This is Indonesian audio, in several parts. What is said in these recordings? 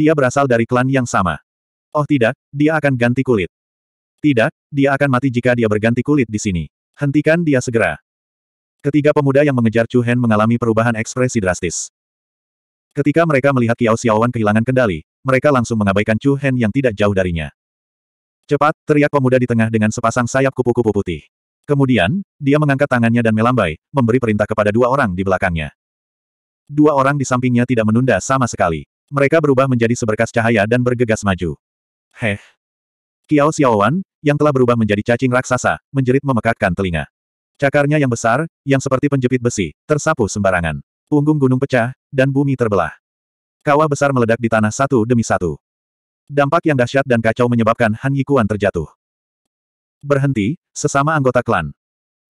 dia berasal dari klan yang sama. Oh tidak, dia akan ganti kulit. Tidak, dia akan mati jika dia berganti kulit di sini. Hentikan dia segera. Ketiga pemuda yang mengejar Chu Hen mengalami perubahan ekspresi drastis. Ketika mereka melihat Kiao Xiaowan kehilangan kendali, mereka langsung mengabaikan Chu Hen yang tidak jauh darinya. Cepat, teriak pemuda di tengah dengan sepasang sayap kupu-kupu putih. Kemudian, dia mengangkat tangannya dan melambai, memberi perintah kepada dua orang di belakangnya. Dua orang di sampingnya tidak menunda sama sekali. Mereka berubah menjadi seberkas cahaya dan bergegas maju. Heh. Kiao Xiaowan, yang telah berubah menjadi cacing raksasa, menjerit memekakkan telinga. Cakarnya yang besar, yang seperti penjepit besi, tersapu sembarangan. Punggung gunung pecah, dan bumi terbelah. Kawah besar meledak di tanah satu demi satu. Dampak yang dahsyat dan kacau menyebabkan Han Yikuan terjatuh. Berhenti, sesama anggota klan.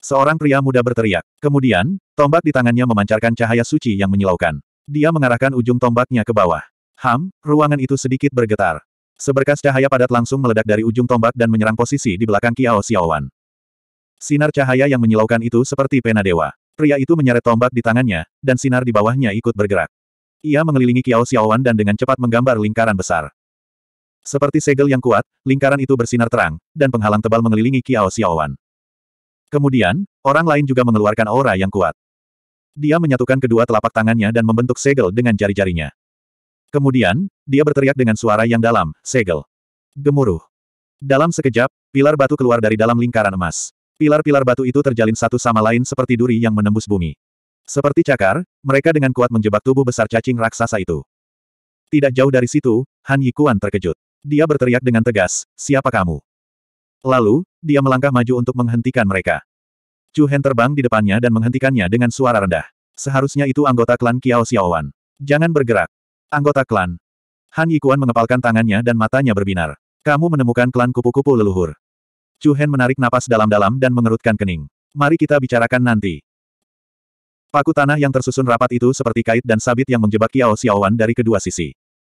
Seorang pria muda berteriak. Kemudian, tombak di tangannya memancarkan cahaya suci yang menyilaukan. Dia mengarahkan ujung tombaknya ke bawah. Ham, ruangan itu sedikit bergetar. Seberkas cahaya padat langsung meledak dari ujung tombak dan menyerang posisi di belakang Kiao Xiaowan. Sinar cahaya yang menyilaukan itu seperti pena dewa. Pria itu menyeret tombak di tangannya, dan sinar di bawahnya ikut bergerak. Ia mengelilingi Kiao Xiaowan dan dengan cepat menggambar lingkaran besar. Seperti segel yang kuat, lingkaran itu bersinar terang, dan penghalang tebal mengelilingi Kiao Xiaowan. Kemudian, orang lain juga mengeluarkan aura yang kuat. Dia menyatukan kedua telapak tangannya dan membentuk segel dengan jari-jarinya. Kemudian, dia berteriak dengan suara yang dalam, segel. Gemuruh. Dalam sekejap, pilar batu keluar dari dalam lingkaran emas. Pilar-pilar batu itu terjalin satu sama lain seperti duri yang menembus bumi. Seperti cakar, mereka dengan kuat menjebak tubuh besar cacing raksasa itu. Tidak jauh dari situ, Han Yikuan terkejut. Dia berteriak dengan tegas, siapa kamu? Lalu, dia melangkah maju untuk menghentikan mereka. Chu Hen terbang di depannya dan menghentikannya dengan suara rendah. Seharusnya itu anggota klan Kiao Xiaowan. Jangan bergerak. Anggota klan. Han Yikuan mengepalkan tangannya dan matanya berbinar. Kamu menemukan klan kupu-kupu leluhur. Chu Hen menarik napas dalam-dalam dan mengerutkan kening. Mari kita bicarakan nanti. Paku tanah yang tersusun rapat itu seperti kait dan sabit yang menjebak Kiao Xiaowan dari kedua sisi.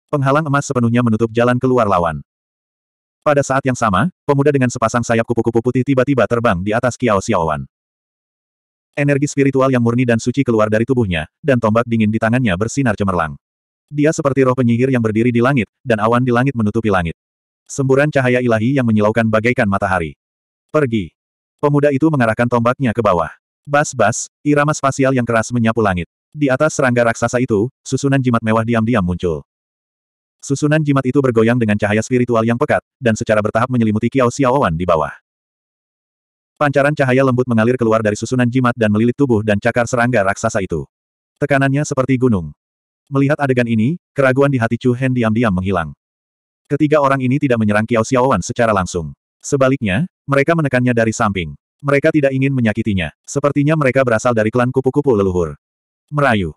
Penghalang emas sepenuhnya menutup jalan keluar lawan. Pada saat yang sama, pemuda dengan sepasang sayap kupu-kupu putih tiba-tiba terbang di atas Kiao Xiaowan. Energi spiritual yang murni dan suci keluar dari tubuhnya, dan tombak dingin di tangannya bersinar cemerlang. Dia seperti roh penyihir yang berdiri di langit, dan awan di langit menutupi langit. Semburan cahaya ilahi yang menyilaukan bagaikan matahari. Pergi. Pemuda itu mengarahkan tombaknya ke bawah. Bas-bas, irama spasial yang keras menyapu langit. Di atas serangga raksasa itu, susunan jimat mewah diam-diam muncul. Susunan jimat itu bergoyang dengan cahaya spiritual yang pekat, dan secara bertahap menyelimuti Kiao Xiaowan di bawah. Pancaran cahaya lembut mengalir keluar dari susunan jimat dan melilit tubuh dan cakar serangga raksasa itu. Tekanannya seperti gunung. Melihat adegan ini, keraguan di hati Chu Hen diam-diam menghilang. Ketiga orang ini tidak menyerang Kiao Xiaowan secara langsung. Sebaliknya, mereka menekannya dari samping. Mereka tidak ingin menyakitinya. Sepertinya mereka berasal dari klan kupu-kupu leluhur. Merayu.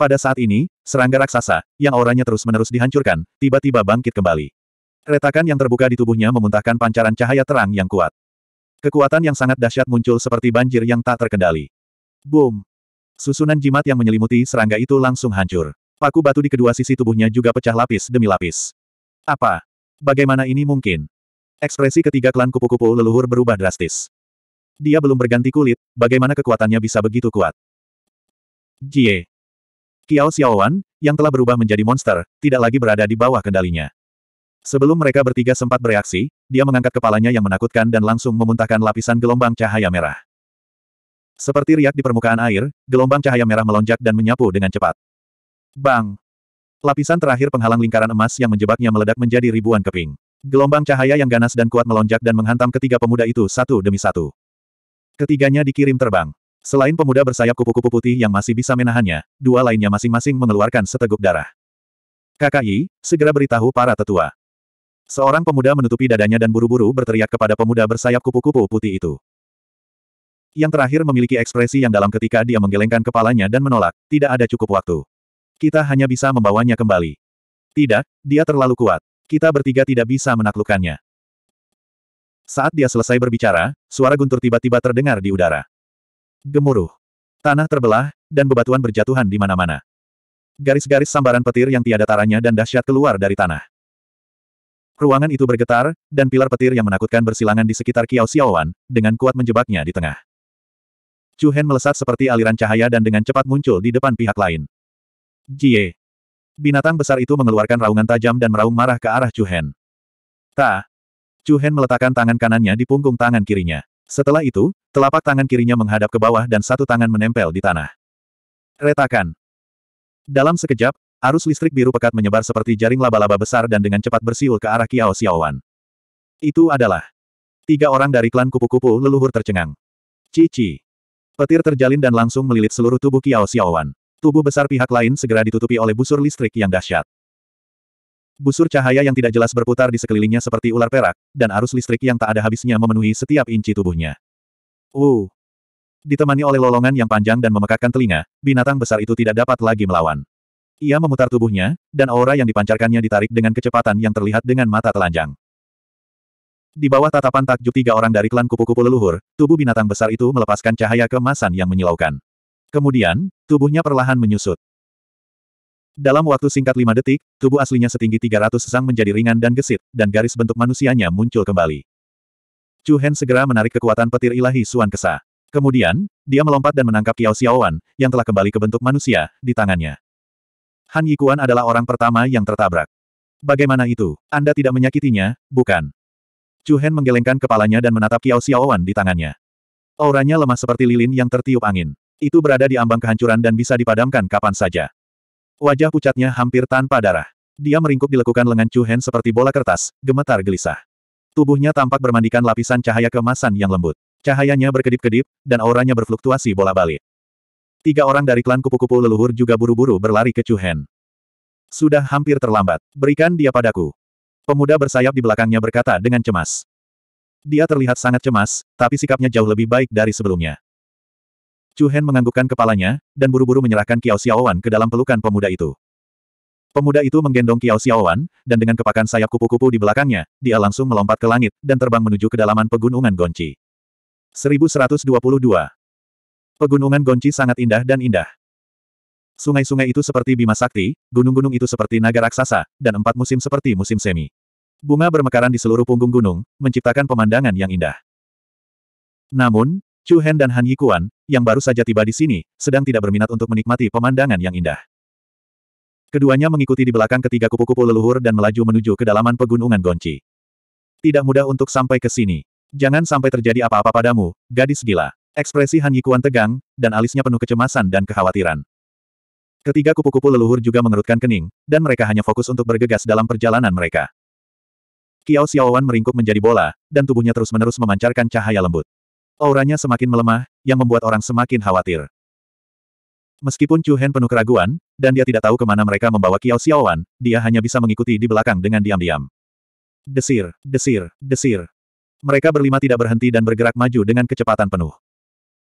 Pada saat ini, serangga raksasa, yang auranya terus-menerus dihancurkan, tiba-tiba bangkit kembali. Retakan yang terbuka di tubuhnya memuntahkan pancaran cahaya terang yang kuat. Kekuatan yang sangat dahsyat muncul seperti banjir yang tak terkendali. Boom! Susunan jimat yang menyelimuti serangga itu langsung hancur. Paku batu di kedua sisi tubuhnya juga pecah lapis demi lapis. Apa? Bagaimana ini mungkin? Ekspresi ketiga klan kupu-kupu leluhur berubah drastis. Dia belum berganti kulit, bagaimana kekuatannya bisa begitu kuat? Jie. Kiao Xiaowan, yang telah berubah menjadi monster, tidak lagi berada di bawah kendalinya. Sebelum mereka bertiga sempat bereaksi, dia mengangkat kepalanya yang menakutkan dan langsung memuntahkan lapisan gelombang cahaya merah. Seperti riak di permukaan air, gelombang cahaya merah melonjak dan menyapu dengan cepat. Bang! Lapisan terakhir penghalang lingkaran emas yang menjebaknya meledak menjadi ribuan keping. Gelombang cahaya yang ganas dan kuat melonjak dan menghantam ketiga pemuda itu satu demi satu. Ketiganya dikirim terbang. Selain pemuda bersayap kupu-kupu putih yang masih bisa menahannya, dua lainnya masing-masing mengeluarkan seteguk darah. KKI, segera beritahu para tetua. Seorang pemuda menutupi dadanya dan buru-buru berteriak kepada pemuda bersayap kupu-kupu putih itu. Yang terakhir memiliki ekspresi yang dalam ketika dia menggelengkan kepalanya dan menolak, tidak ada cukup waktu. Kita hanya bisa membawanya kembali. Tidak, dia terlalu kuat. Kita bertiga tidak bisa menaklukkannya. Saat dia selesai berbicara, suara guntur tiba-tiba terdengar di udara. Gemuruh. Tanah terbelah, dan bebatuan berjatuhan di mana-mana. Garis-garis sambaran petir yang tiada taranya dan dahsyat keluar dari tanah. Ruangan itu bergetar, dan pilar petir yang menakutkan bersilangan di sekitar Kiao Xiaowan, dengan kuat menjebaknya di tengah. Chu Hen melesat seperti aliran cahaya dan dengan cepat muncul di depan pihak lain. Jie. Binatang besar itu mengeluarkan raungan tajam dan meraung marah ke arah Chu Hen. Ta. Chu Hen meletakkan tangan kanannya di punggung tangan kirinya. Setelah itu, telapak tangan kirinya menghadap ke bawah dan satu tangan menempel di tanah. Retakan. Dalam sekejap, Arus listrik biru pekat menyebar seperti jaring laba-laba besar dan dengan cepat bersiul ke arah Kiao Xiaowan. Itu adalah tiga orang dari klan kupu-kupu leluhur tercengang. Cici. Petir terjalin dan langsung melilit seluruh tubuh Kiao Xiaowan. Tubuh besar pihak lain segera ditutupi oleh busur listrik yang dahsyat. Busur cahaya yang tidak jelas berputar di sekelilingnya seperti ular perak, dan arus listrik yang tak ada habisnya memenuhi setiap inci tubuhnya. Uh. Ditemani oleh lolongan yang panjang dan memekakkan telinga, binatang besar itu tidak dapat lagi melawan. Ia memutar tubuhnya, dan aura yang dipancarkannya ditarik dengan kecepatan yang terlihat dengan mata telanjang. Di bawah tatapan takjub tiga orang dari klan kupu-kupu leluhur, tubuh binatang besar itu melepaskan cahaya kemasan yang menyilaukan. Kemudian, tubuhnya perlahan menyusut. Dalam waktu singkat lima detik, tubuh aslinya setinggi 300 sang menjadi ringan dan gesit, dan garis bentuk manusianya muncul kembali. Chu Hen segera menarik kekuatan petir ilahi Suan Kesa. Kemudian, dia melompat dan menangkap Kiao Xiaowan, yang telah kembali ke bentuk manusia, di tangannya. Han Yikuan adalah orang pertama yang tertabrak. Bagaimana itu? Anda tidak menyakitinya, bukan? Chu Hen menggelengkan kepalanya dan menatap Kiao Xiaowan di tangannya. Auranya lemah seperti lilin yang tertiup angin. Itu berada di ambang kehancuran dan bisa dipadamkan kapan saja. Wajah pucatnya hampir tanpa darah. Dia meringkuk di lekukan lengan Chu Hen seperti bola kertas, gemetar gelisah. Tubuhnya tampak bermandikan lapisan cahaya kemasan yang lembut. Cahayanya berkedip-kedip, dan auranya berfluktuasi bola balik. Tiga orang dari klan kupu-kupu leluhur juga buru-buru berlari ke Chu Hen. Sudah hampir terlambat. Berikan dia padaku. Pemuda bersayap di belakangnya berkata dengan cemas. Dia terlihat sangat cemas, tapi sikapnya jauh lebih baik dari sebelumnya. Chu Hen menganggukkan kepalanya, dan buru-buru menyerahkan Kiao Xiaowan ke dalam pelukan pemuda itu. Pemuda itu menggendong Kiao Xiaowan, dan dengan kepakan sayap kupu-kupu di belakangnya, dia langsung melompat ke langit, dan terbang menuju kedalaman pegunungan Gonci. 1122 Pegunungan Gonci sangat indah dan indah. Sungai-sungai itu seperti bima sakti, gunung-gunung itu seperti naga raksasa, dan empat musim seperti musim semi. Bunga bermekaran di seluruh punggung gunung, menciptakan pemandangan yang indah. Namun, Chu Hen dan Han Yikuan, yang baru saja tiba di sini, sedang tidak berminat untuk menikmati pemandangan yang indah. Keduanya mengikuti di belakang ketiga kupu-kupu leluhur dan melaju menuju kedalaman pegunungan Gonci. Tidak mudah untuk sampai ke sini. Jangan sampai terjadi apa-apa padamu, gadis gila. Ekspresi Han Yikuan tegang, dan alisnya penuh kecemasan dan kekhawatiran. Ketiga kupu-kupu leluhur juga mengerutkan kening, dan mereka hanya fokus untuk bergegas dalam perjalanan mereka. Kiao Xiaowan meringkuk menjadi bola, dan tubuhnya terus-menerus memancarkan cahaya lembut. Auranya semakin melemah, yang membuat orang semakin khawatir. Meskipun Chu Hen penuh keraguan, dan dia tidak tahu kemana mereka membawa Kiao Xiaowan, dia hanya bisa mengikuti di belakang dengan diam-diam. Desir, desir, desir. Mereka berlima tidak berhenti dan bergerak maju dengan kecepatan penuh.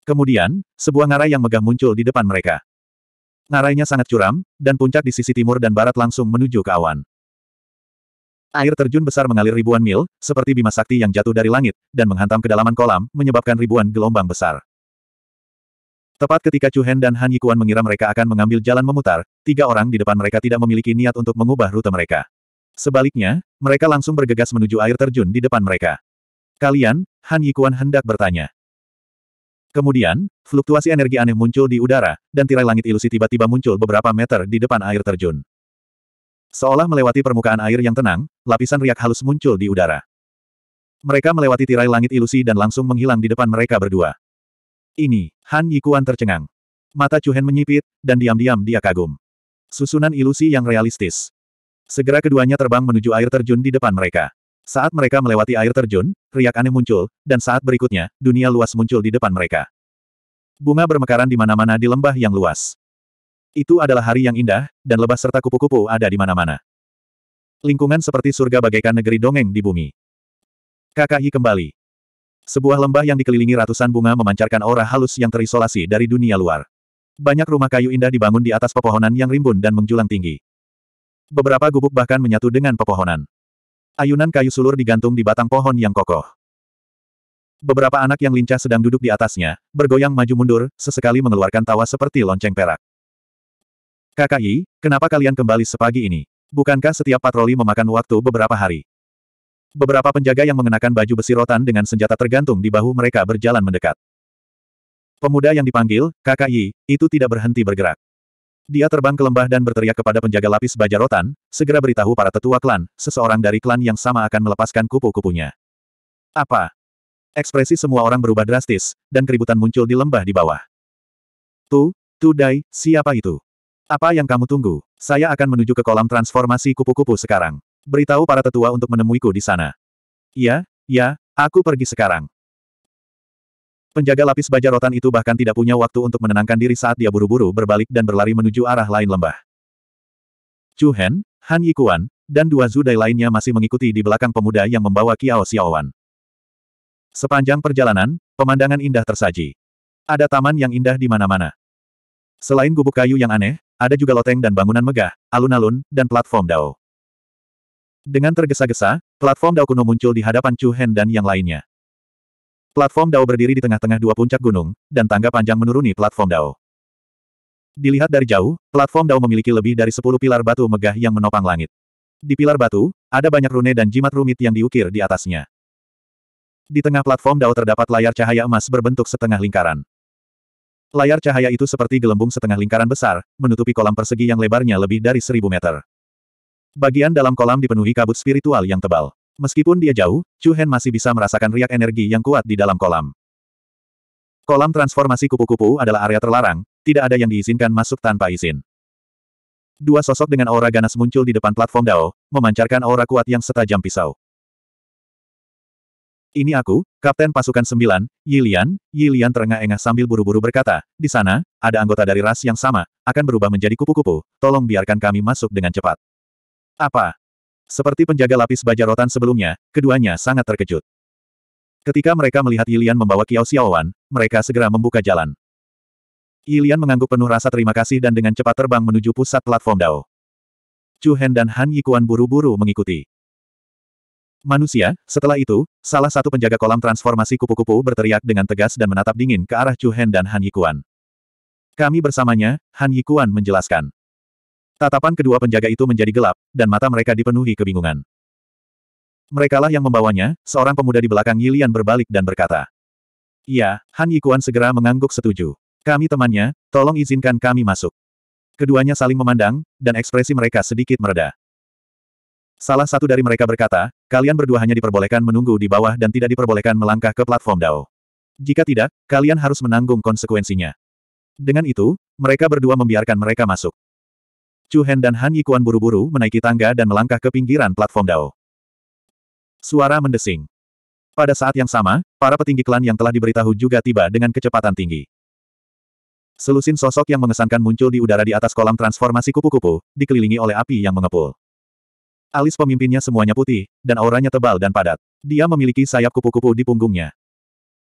Kemudian, sebuah ngarai yang megah muncul di depan mereka. Ngarainya sangat curam, dan puncak di sisi timur dan barat langsung menuju ke awan. Air terjun besar mengalir ribuan mil, seperti bima sakti yang jatuh dari langit, dan menghantam kedalaman kolam, menyebabkan ribuan gelombang besar. Tepat ketika Chu Hen dan Han Yikuan mengira mereka akan mengambil jalan memutar, tiga orang di depan mereka tidak memiliki niat untuk mengubah rute mereka. Sebaliknya, mereka langsung bergegas menuju air terjun di depan mereka. Kalian, Han Yikuan hendak bertanya. Kemudian, fluktuasi energi aneh muncul di udara, dan tirai langit ilusi tiba-tiba muncul beberapa meter di depan air terjun. Seolah melewati permukaan air yang tenang, lapisan riak halus muncul di udara. Mereka melewati tirai langit ilusi dan langsung menghilang di depan mereka berdua. Ini, Han Yikuan tercengang. Mata Cuhen menyipit, dan diam-diam dia kagum. Susunan ilusi yang realistis. Segera keduanya terbang menuju air terjun di depan mereka. Saat mereka melewati air terjun, riak aneh muncul, dan saat berikutnya, dunia luas muncul di depan mereka. Bunga bermekaran di mana-mana di lembah yang luas. Itu adalah hari yang indah, dan lebah serta kupu-kupu ada di mana-mana. Lingkungan seperti surga bagaikan negeri dongeng di bumi. KKI kembali. Sebuah lembah yang dikelilingi ratusan bunga memancarkan aura halus yang terisolasi dari dunia luar. Banyak rumah kayu indah dibangun di atas pepohonan yang rimbun dan menjulang tinggi. Beberapa gubuk bahkan menyatu dengan pepohonan. Ayunan kayu sulur digantung di batang pohon yang kokoh. Beberapa anak yang lincah sedang duduk di atasnya, bergoyang maju mundur, sesekali mengeluarkan tawa seperti lonceng perak. Kakak kenapa kalian kembali sepagi ini? Bukankah setiap patroli memakan waktu beberapa hari? Beberapa penjaga yang mengenakan baju besi rotan dengan senjata tergantung di bahu mereka berjalan mendekat. Pemuda yang dipanggil, Kakak itu tidak berhenti bergerak. Dia terbang ke lembah dan berteriak kepada penjaga lapis baja rotan, segera beritahu para tetua klan, seseorang dari klan yang sama akan melepaskan kupu-kupunya. Apa? Ekspresi semua orang berubah drastis, dan keributan muncul di lembah di bawah. Tu, Tu Dai, siapa itu? Apa yang kamu tunggu? Saya akan menuju ke kolam transformasi kupu-kupu sekarang. Beritahu para tetua untuk menemuiku di sana. Ya, ya, aku pergi sekarang. Penjaga lapis baja rotan itu bahkan tidak punya waktu untuk menenangkan diri saat dia buru-buru berbalik dan berlari menuju arah lain lembah. Chu Hen, Han Yikuan, dan dua Zudai lainnya masih mengikuti di belakang pemuda yang membawa Kiao Xiaowan. Sepanjang perjalanan, pemandangan indah tersaji. Ada taman yang indah di mana-mana. Selain gubuk kayu yang aneh, ada juga loteng dan bangunan megah, alun-alun, dan platform dao. Dengan tergesa-gesa, platform dao kuno muncul di hadapan Chu Hen dan yang lainnya. Platform Dao berdiri di tengah-tengah dua puncak gunung, dan tangga panjang menuruni platform Dao. Dilihat dari jauh, platform Dao memiliki lebih dari sepuluh pilar batu megah yang menopang langit. Di pilar batu, ada banyak rune dan jimat rumit yang diukir di atasnya. Di tengah platform Dao terdapat layar cahaya emas berbentuk setengah lingkaran. Layar cahaya itu seperti gelembung setengah lingkaran besar, menutupi kolam persegi yang lebarnya lebih dari seribu meter. Bagian dalam kolam dipenuhi kabut spiritual yang tebal. Meskipun dia jauh, Chu Hen masih bisa merasakan riak energi yang kuat di dalam kolam. Kolam transformasi kupu-kupu adalah area terlarang, tidak ada yang diizinkan masuk tanpa izin. Dua sosok dengan aura ganas muncul di depan platform Dao, memancarkan aura kuat yang setajam pisau. Ini aku, Kapten Pasukan Sembilan, Yilian, Yilian terengah-engah sambil buru-buru berkata, di sana, ada anggota dari ras yang sama, akan berubah menjadi kupu-kupu, tolong biarkan kami masuk dengan cepat. Apa? Seperti penjaga lapis baja rotan sebelumnya, keduanya sangat terkejut. Ketika mereka melihat Yilian membawa Kiao Xiaowan, mereka segera membuka jalan. Yilian mengangguk penuh rasa terima kasih dan dengan cepat terbang menuju pusat platform Dao. Chu Hen dan Han Yikuan buru-buru mengikuti. Manusia, setelah itu, salah satu penjaga kolam transformasi kupu-kupu berteriak dengan tegas dan menatap dingin ke arah Chu Hen dan Han Yikuan. Kami bersamanya, Han Yikuan menjelaskan. Tatapan kedua penjaga itu menjadi gelap, dan mata mereka dipenuhi kebingungan. Merekalah yang membawanya, seorang pemuda di belakang Yilian berbalik dan berkata. Iya, Han Yikuan segera mengangguk setuju. Kami temannya, tolong izinkan kami masuk. Keduanya saling memandang, dan ekspresi mereka sedikit mereda. Salah satu dari mereka berkata, kalian berdua hanya diperbolehkan menunggu di bawah dan tidak diperbolehkan melangkah ke platform Dao. Jika tidak, kalian harus menanggung konsekuensinya. Dengan itu, mereka berdua membiarkan mereka masuk. Chu Hen dan Han Yikuan buru-buru menaiki tangga dan melangkah ke pinggiran platform Dao. Suara mendesing. Pada saat yang sama, para petinggi klan yang telah diberitahu juga tiba dengan kecepatan tinggi. Selusin sosok yang mengesankan muncul di udara di atas kolam transformasi kupu-kupu, dikelilingi oleh api yang mengepul. Alis pemimpinnya semuanya putih, dan auranya tebal dan padat. Dia memiliki sayap kupu-kupu di punggungnya.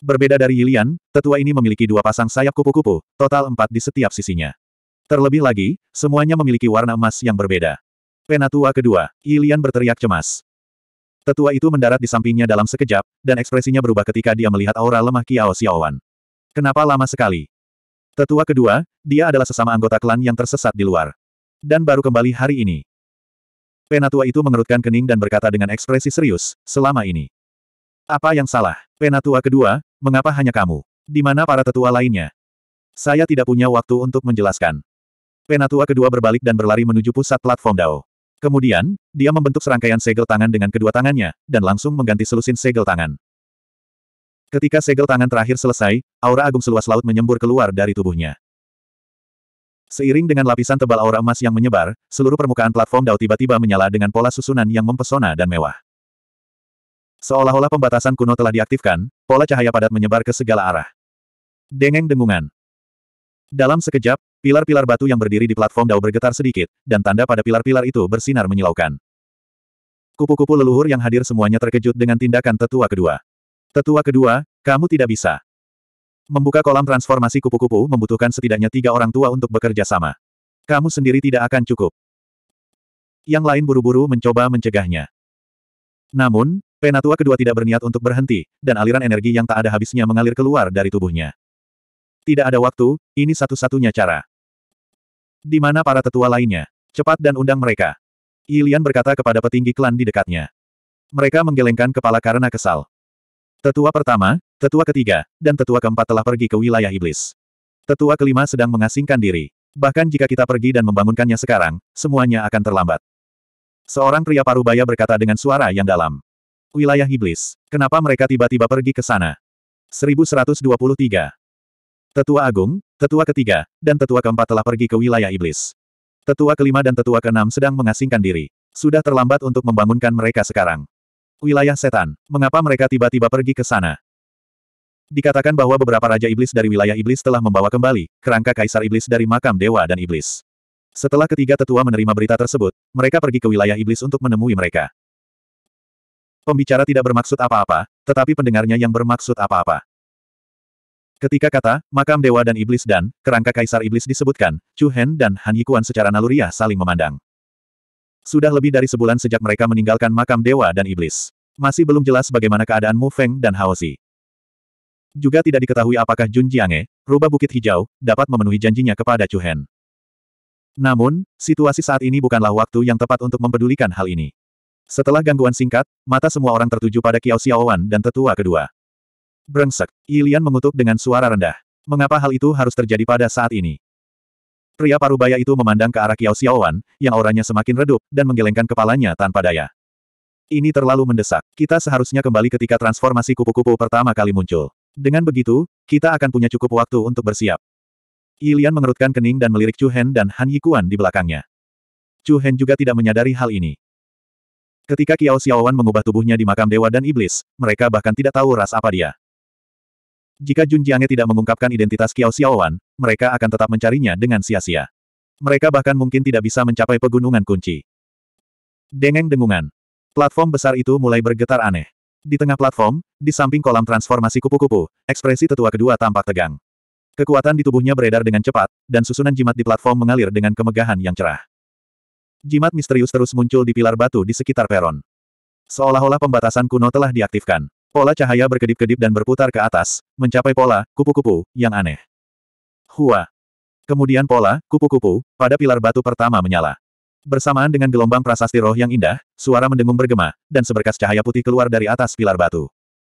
Berbeda dari Yilian, tetua ini memiliki dua pasang sayap kupu-kupu, total empat di setiap sisinya. Terlebih lagi, semuanya memiliki warna emas yang berbeda. Penatua kedua, Ilian berteriak cemas. Tetua itu mendarat di sampingnya dalam sekejap, dan ekspresinya berubah ketika dia melihat aura lemah Kiao Xiaowan. Kenapa lama sekali? Tetua kedua, dia adalah sesama anggota klan yang tersesat di luar. Dan baru kembali hari ini. Penatua itu mengerutkan kening dan berkata dengan ekspresi serius, selama ini. Apa yang salah? Penatua kedua, mengapa hanya kamu? Di mana para tetua lainnya? Saya tidak punya waktu untuk menjelaskan. Penatua kedua berbalik dan berlari menuju pusat platform Dao. Kemudian, dia membentuk serangkaian segel tangan dengan kedua tangannya, dan langsung mengganti selusin segel tangan. Ketika segel tangan terakhir selesai, aura agung seluas laut menyembur keluar dari tubuhnya. Seiring dengan lapisan tebal aura emas yang menyebar, seluruh permukaan platform Dao tiba-tiba menyala dengan pola susunan yang mempesona dan mewah. Seolah-olah pembatasan kuno telah diaktifkan, pola cahaya padat menyebar ke segala arah. Dengeng dengungan. Dalam sekejap, Pilar-pilar batu yang berdiri di platform dao bergetar sedikit, dan tanda pada pilar-pilar itu bersinar menyilaukan. Kupu-kupu leluhur yang hadir semuanya terkejut dengan tindakan tetua kedua. Tetua kedua, kamu tidak bisa. Membuka kolam transformasi kupu-kupu membutuhkan setidaknya tiga orang tua untuk bekerja sama. Kamu sendiri tidak akan cukup. Yang lain buru-buru mencoba mencegahnya. Namun, penatua kedua tidak berniat untuk berhenti, dan aliran energi yang tak ada habisnya mengalir keluar dari tubuhnya. Tidak ada waktu, ini satu-satunya cara. Di mana para tetua lainnya? Cepat dan undang mereka. Yilian berkata kepada petinggi klan di dekatnya. Mereka menggelengkan kepala karena kesal. Tetua pertama, tetua ketiga, dan tetua keempat telah pergi ke wilayah iblis. Tetua kelima sedang mengasingkan diri. Bahkan jika kita pergi dan membangunkannya sekarang, semuanya akan terlambat. Seorang pria parubaya berkata dengan suara yang dalam. Wilayah iblis. Kenapa mereka tiba-tiba pergi ke sana? 1123. Tetua Agung, Tetua ketiga, dan tetua keempat telah pergi ke wilayah iblis. Tetua kelima dan tetua keenam sedang mengasingkan diri. Sudah terlambat untuk membangunkan mereka sekarang. Wilayah setan, mengapa mereka tiba-tiba pergi ke sana? Dikatakan bahwa beberapa Raja Iblis dari wilayah Iblis telah membawa kembali kerangka Kaisar Iblis dari makam Dewa dan Iblis. Setelah ketiga tetua menerima berita tersebut, mereka pergi ke wilayah iblis untuk menemui mereka. Pembicara tidak bermaksud apa-apa, tetapi pendengarnya yang bermaksud apa-apa. Ketika kata, makam dewa dan iblis dan, kerangka kaisar iblis disebutkan, Chu Hen dan Han Yikuan secara naluriah saling memandang. Sudah lebih dari sebulan sejak mereka meninggalkan makam dewa dan iblis. Masih belum jelas bagaimana keadaan Mu Feng dan Hao Si. Juga tidak diketahui apakah Jun Jiange, rubah bukit hijau, dapat memenuhi janjinya kepada Chu Hen. Namun, situasi saat ini bukanlah waktu yang tepat untuk mempedulikan hal ini. Setelah gangguan singkat, mata semua orang tertuju pada Kiao Xiaowan dan tetua kedua. Brengsek, Ilian mengutuk dengan suara rendah. Mengapa hal itu harus terjadi pada saat ini? Pria parubaya itu memandang ke arah Kiao Xiaowan, yang auranya semakin redup, dan menggelengkan kepalanya tanpa daya. Ini terlalu mendesak. Kita seharusnya kembali ketika transformasi kupu-kupu pertama kali muncul. Dengan begitu, kita akan punya cukup waktu untuk bersiap. Ilian mengerutkan kening dan melirik Chu Hen dan Han Yikuan di belakangnya. Chu Hen juga tidak menyadari hal ini. Ketika Kiao Xiaowan mengubah tubuhnya di makam dewa dan iblis, mereka bahkan tidak tahu ras apa dia. Jika Jun Jiange tidak mengungkapkan identitas Qiao Xiaowan, mereka akan tetap mencarinya dengan sia-sia. Mereka bahkan mungkin tidak bisa mencapai pegunungan kunci. Dengeng dengungan. Platform besar itu mulai bergetar aneh. Di tengah platform, di samping kolam transformasi kupu-kupu, ekspresi tetua kedua tampak tegang. Kekuatan di tubuhnya beredar dengan cepat, dan susunan jimat di platform mengalir dengan kemegahan yang cerah. Jimat misterius terus muncul di pilar batu di sekitar peron. Seolah-olah pembatasan kuno telah diaktifkan. Pola cahaya berkedip-kedip dan berputar ke atas, mencapai pola, kupu-kupu, yang aneh. Hua. Kemudian pola, kupu-kupu, pada pilar batu pertama menyala. Bersamaan dengan gelombang prasasti roh yang indah, suara mendengung bergema, dan seberkas cahaya putih keluar dari atas pilar batu.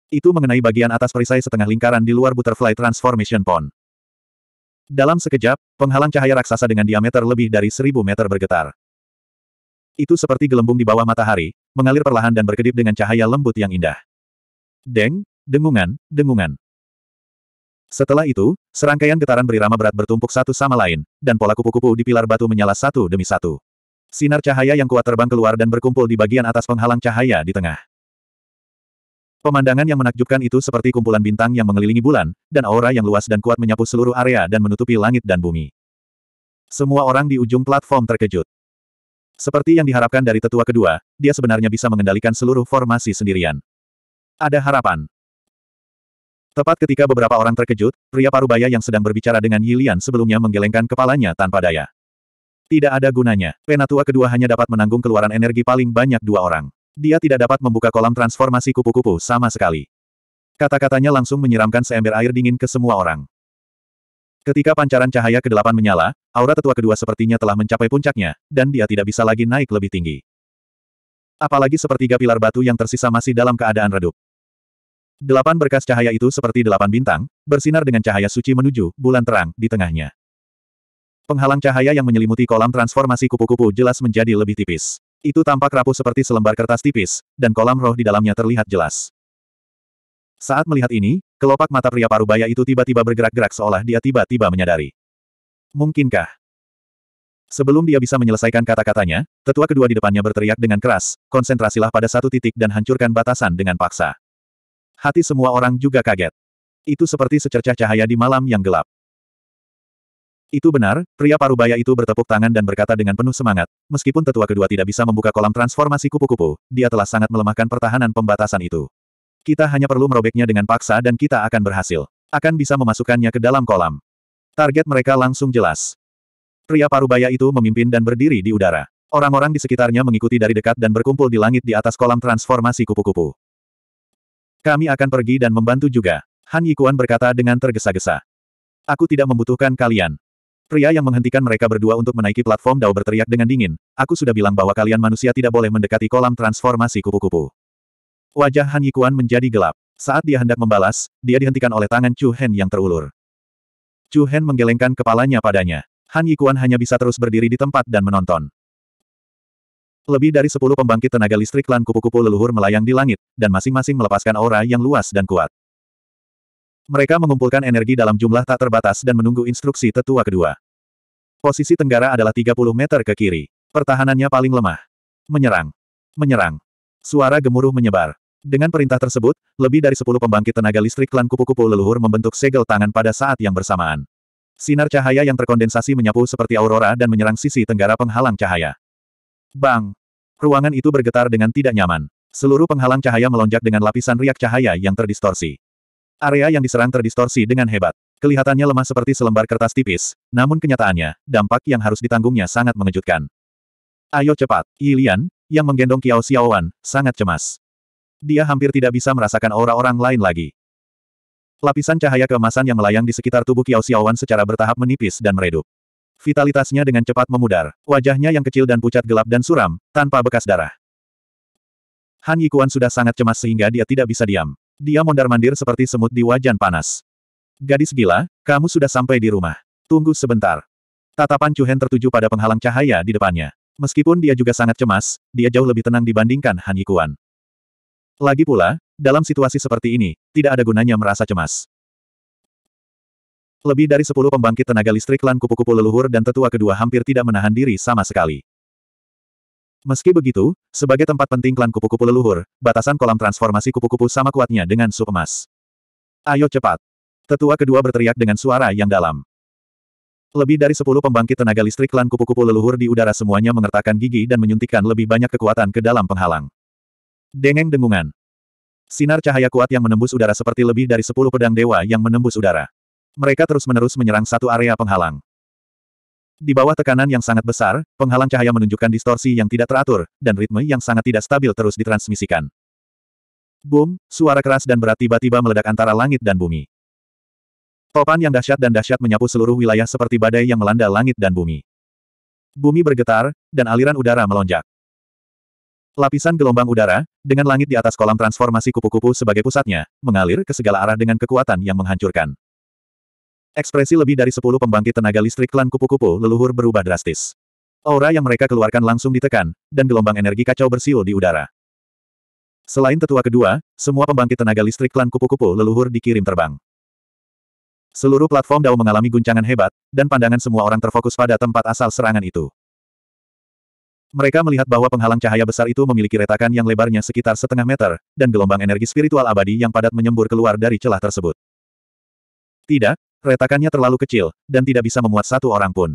Itu mengenai bagian atas perisai setengah lingkaran di luar Butterfly Transformation Pond. Dalam sekejap, penghalang cahaya raksasa dengan diameter lebih dari seribu meter bergetar. Itu seperti gelembung di bawah matahari, mengalir perlahan dan berkedip dengan cahaya lembut yang indah. Deng, dengungan, dengungan. Setelah itu, serangkaian getaran berirama berat bertumpuk satu sama lain, dan pola kupu-kupu di pilar batu menyala satu demi satu. Sinar cahaya yang kuat terbang keluar dan berkumpul di bagian atas penghalang cahaya di tengah. Pemandangan yang menakjubkan itu seperti kumpulan bintang yang mengelilingi bulan, dan aura yang luas dan kuat menyapu seluruh area dan menutupi langit dan bumi. Semua orang di ujung platform terkejut. Seperti yang diharapkan dari tetua kedua, dia sebenarnya bisa mengendalikan seluruh formasi sendirian. Ada harapan. Tepat ketika beberapa orang terkejut, pria parubaya yang sedang berbicara dengan Yilian sebelumnya menggelengkan kepalanya tanpa daya. Tidak ada gunanya. Penatua kedua hanya dapat menanggung keluaran energi paling banyak dua orang. Dia tidak dapat membuka kolam transformasi kupu-kupu sama sekali. Kata-katanya langsung menyiramkan seember air dingin ke semua orang. Ketika pancaran cahaya ke-8 menyala, aura tetua kedua sepertinya telah mencapai puncaknya, dan dia tidak bisa lagi naik lebih tinggi. Apalagi sepertiga pilar batu yang tersisa masih dalam keadaan redup. Delapan berkas cahaya itu seperti delapan bintang, bersinar dengan cahaya suci menuju bulan terang di tengahnya. Penghalang cahaya yang menyelimuti kolam transformasi kupu-kupu jelas menjadi lebih tipis. Itu tampak rapuh seperti selembar kertas tipis, dan kolam roh di dalamnya terlihat jelas. Saat melihat ini, kelopak mata pria parubaya itu tiba-tiba bergerak-gerak seolah dia tiba-tiba menyadari. Mungkinkah? Sebelum dia bisa menyelesaikan kata-katanya, tetua kedua di depannya berteriak dengan keras, konsentrasilah pada satu titik dan hancurkan batasan dengan paksa. Hati semua orang juga kaget. Itu seperti secercah cahaya di malam yang gelap. Itu benar, pria parubaya itu bertepuk tangan dan berkata dengan penuh semangat, meskipun tetua kedua tidak bisa membuka kolam transformasi kupu-kupu, dia telah sangat melemahkan pertahanan pembatasan itu. Kita hanya perlu merobeknya dengan paksa dan kita akan berhasil. Akan bisa memasukkannya ke dalam kolam. Target mereka langsung jelas. Pria parubaya itu memimpin dan berdiri di udara. Orang-orang di sekitarnya mengikuti dari dekat dan berkumpul di langit di atas kolam transformasi kupu-kupu. Kami akan pergi dan membantu juga. Han Yikuan berkata dengan tergesa-gesa. Aku tidak membutuhkan kalian. Pria yang menghentikan mereka berdua untuk menaiki platform Dao berteriak dengan dingin, aku sudah bilang bahwa kalian manusia tidak boleh mendekati kolam transformasi kupu-kupu. Wajah Han Yikuan menjadi gelap. Saat dia hendak membalas, dia dihentikan oleh tangan Chu Hen yang terulur. Chu Hen menggelengkan kepalanya padanya. Han Yikuan hanya bisa terus berdiri di tempat dan menonton. Lebih dari sepuluh pembangkit tenaga listrik klan kupu-kupu leluhur melayang di langit, dan masing-masing melepaskan aura yang luas dan kuat. Mereka mengumpulkan energi dalam jumlah tak terbatas dan menunggu instruksi tetua kedua. Posisi Tenggara adalah 30 meter ke kiri. Pertahanannya paling lemah. Menyerang. Menyerang. Suara gemuruh menyebar. Dengan perintah tersebut, lebih dari 10 pembangkit tenaga listrik klan kupu-kupu leluhur membentuk segel tangan pada saat yang bersamaan. Sinar cahaya yang terkondensasi menyapu seperti aurora dan menyerang sisi tenggara penghalang cahaya. Bang! Ruangan itu bergetar dengan tidak nyaman. Seluruh penghalang cahaya melonjak dengan lapisan riak cahaya yang terdistorsi. Area yang diserang terdistorsi dengan hebat. Kelihatannya lemah seperti selembar kertas tipis, namun kenyataannya, dampak yang harus ditanggungnya sangat mengejutkan. Ayo cepat, Yilian, yang menggendong Kiao Xiaowan, sangat cemas. Dia hampir tidak bisa merasakan aura orang lain lagi. Lapisan cahaya keemasan yang melayang di sekitar tubuh Kiao Xiaowan secara bertahap menipis dan meredup vitalitasnya dengan cepat memudar, wajahnya yang kecil dan pucat gelap dan suram, tanpa bekas darah. Han Yikuan sudah sangat cemas sehingga dia tidak bisa diam. Dia mondar-mandir seperti semut di wajan panas. Gadis gila, kamu sudah sampai di rumah. Tunggu sebentar. Tatapan Chu Hen tertuju pada penghalang cahaya di depannya. Meskipun dia juga sangat cemas, dia jauh lebih tenang dibandingkan Han Yikuan. Lagi pula, dalam situasi seperti ini, tidak ada gunanya merasa cemas. Lebih dari sepuluh pembangkit tenaga listrik klan kupu-kupu leluhur dan tetua kedua hampir tidak menahan diri sama sekali. Meski begitu, sebagai tempat penting klan kupu-kupu leluhur, batasan kolam transformasi kupu-kupu sama kuatnya dengan sup emas. Ayo cepat! Tetua kedua berteriak dengan suara yang dalam. Lebih dari sepuluh pembangkit tenaga listrik klan kupu-kupu leluhur di udara semuanya mengertakkan gigi dan menyuntikkan lebih banyak kekuatan ke dalam penghalang. Dengeng dengungan. Sinar cahaya kuat yang menembus udara seperti lebih dari sepuluh pedang dewa yang menembus udara. Mereka terus-menerus menyerang satu area penghalang. Di bawah tekanan yang sangat besar, penghalang cahaya menunjukkan distorsi yang tidak teratur, dan ritme yang sangat tidak stabil terus ditransmisikan. Boom, suara keras dan berat tiba-tiba meledak antara langit dan bumi. Topan yang dahsyat dan dahsyat menyapu seluruh wilayah seperti badai yang melanda langit dan bumi. Bumi bergetar, dan aliran udara melonjak. Lapisan gelombang udara, dengan langit di atas kolam transformasi kupu-kupu sebagai pusatnya, mengalir ke segala arah dengan kekuatan yang menghancurkan. Ekspresi lebih dari sepuluh pembangkit tenaga listrik klan kupu-kupu leluhur berubah drastis. Aura yang mereka keluarkan langsung ditekan, dan gelombang energi kacau bersiul di udara. Selain tetua kedua, semua pembangkit tenaga listrik klan kupu-kupu leluhur dikirim terbang. Seluruh platform Dao mengalami guncangan hebat, dan pandangan semua orang terfokus pada tempat asal serangan itu. Mereka melihat bahwa penghalang cahaya besar itu memiliki retakan yang lebarnya sekitar setengah meter, dan gelombang energi spiritual abadi yang padat menyembur keluar dari celah tersebut. Tidak, Retakannya terlalu kecil, dan tidak bisa memuat satu orang pun.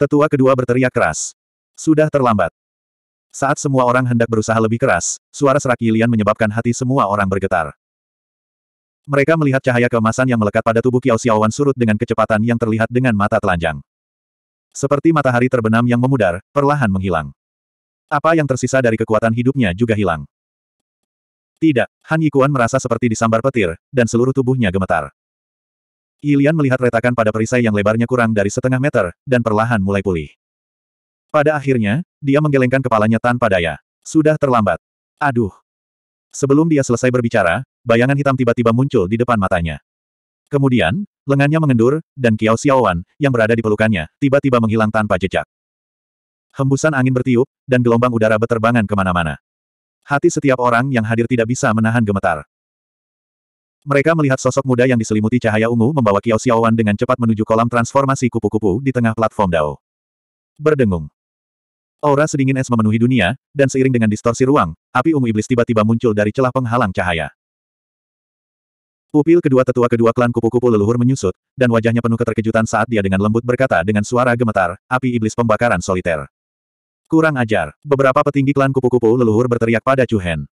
Tetua kedua berteriak keras. Sudah terlambat. Saat semua orang hendak berusaha lebih keras, suara serak Yilian menyebabkan hati semua orang bergetar. Mereka melihat cahaya keemasan yang melekat pada tubuh Kiao Xiaowan surut dengan kecepatan yang terlihat dengan mata telanjang. Seperti matahari terbenam yang memudar, perlahan menghilang. Apa yang tersisa dari kekuatan hidupnya juga hilang. Tidak, Han Yikuan merasa seperti disambar petir, dan seluruh tubuhnya gemetar. Ilian melihat retakan pada perisai yang lebarnya kurang dari setengah meter, dan perlahan mulai pulih. Pada akhirnya, dia menggelengkan kepalanya tanpa daya. Sudah terlambat. Aduh. Sebelum dia selesai berbicara, bayangan hitam tiba-tiba muncul di depan matanya. Kemudian, lengannya mengendur, dan Kiao Xiaowan, yang berada di pelukannya, tiba-tiba menghilang tanpa jejak. Hembusan angin bertiup, dan gelombang udara beterbangan kemana-mana. Hati setiap orang yang hadir tidak bisa menahan gemetar. Mereka melihat sosok muda yang diselimuti cahaya ungu membawa Kiao Xiaowan dengan cepat menuju kolam transformasi kupu-kupu di tengah platform Dao. Berdengung. Aura sedingin es memenuhi dunia, dan seiring dengan distorsi ruang, api ungu iblis tiba-tiba muncul dari celah penghalang cahaya. Pupil kedua tetua kedua klan kupu-kupu leluhur menyusut, dan wajahnya penuh keterkejutan saat dia dengan lembut berkata dengan suara gemetar, api iblis pembakaran soliter. Kurang ajar, beberapa petinggi klan kupu-kupu leluhur berteriak pada Chu Hen.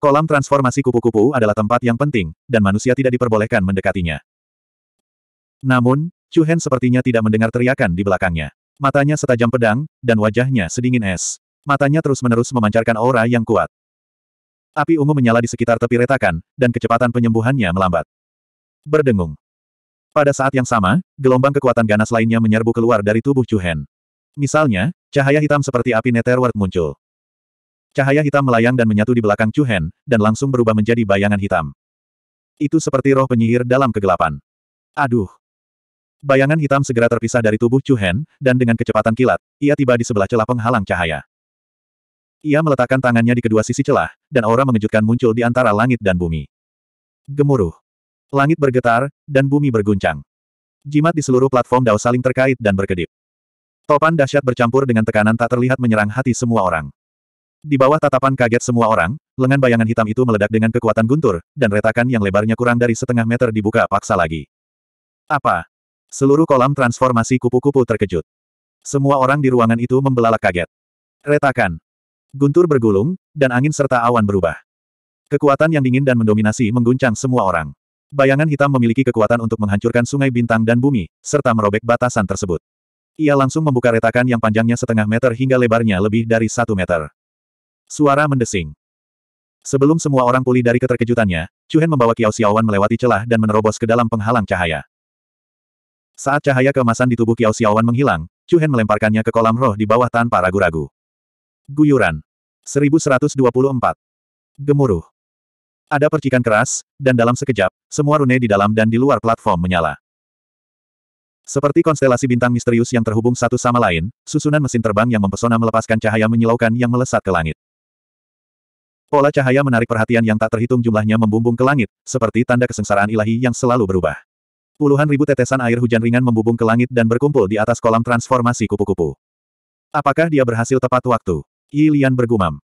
Kolam transformasi kupu-kupu adalah tempat yang penting, dan manusia tidak diperbolehkan mendekatinya. Namun, Chu Hen sepertinya tidak mendengar teriakan di belakangnya. Matanya setajam pedang, dan wajahnya sedingin es. Matanya terus-menerus memancarkan aura yang kuat. Api ungu menyala di sekitar tepi retakan, dan kecepatan penyembuhannya melambat. Berdengung. Pada saat yang sama, gelombang kekuatan ganas lainnya menyerbu keluar dari tubuh Chu Hen. Misalnya, cahaya hitam seperti api Netherworld muncul. Cahaya hitam melayang dan menyatu di belakang Chu Hen, dan langsung berubah menjadi bayangan hitam. Itu seperti roh penyihir dalam kegelapan. Aduh! Bayangan hitam segera terpisah dari tubuh Chu Hen, dan dengan kecepatan kilat, ia tiba di sebelah celah penghalang cahaya. Ia meletakkan tangannya di kedua sisi celah, dan aura mengejutkan muncul di antara langit dan bumi. Gemuruh. Langit bergetar, dan bumi berguncang. Jimat di seluruh platform Dao saling terkait dan berkedip. Topan dahsyat bercampur dengan tekanan tak terlihat menyerang hati semua orang. Di bawah tatapan kaget semua orang, lengan bayangan hitam itu meledak dengan kekuatan guntur, dan retakan yang lebarnya kurang dari setengah meter dibuka paksa lagi. Apa? Seluruh kolam transformasi kupu-kupu terkejut. Semua orang di ruangan itu membelalak kaget. Retakan. Guntur bergulung, dan angin serta awan berubah. Kekuatan yang dingin dan mendominasi mengguncang semua orang. Bayangan hitam memiliki kekuatan untuk menghancurkan sungai bintang dan bumi, serta merobek batasan tersebut. Ia langsung membuka retakan yang panjangnya setengah meter hingga lebarnya lebih dari satu meter. Suara mendesing. Sebelum semua orang pulih dari keterkejutannya, Chuhen membawa Kiao Xiaowan melewati celah dan menerobos ke dalam penghalang cahaya. Saat cahaya keemasan di tubuh Kiao Xiaowan menghilang, Chuhen melemparkannya ke kolam roh di bawah tanpa ragu-ragu. Guyuran. 1124. Gemuruh. Ada percikan keras, dan dalam sekejap, semua rune di dalam dan di luar platform menyala. Seperti konstelasi bintang misterius yang terhubung satu sama lain, susunan mesin terbang yang mempesona melepaskan cahaya menyilaukan yang melesat ke langit. Pola cahaya menarik perhatian yang tak terhitung jumlahnya membumbung ke langit, seperti tanda kesengsaraan ilahi yang selalu berubah. Puluhan ribu tetesan air hujan ringan membumbung ke langit dan berkumpul di atas kolam transformasi kupu-kupu. Apakah dia berhasil tepat waktu? Lian bergumam.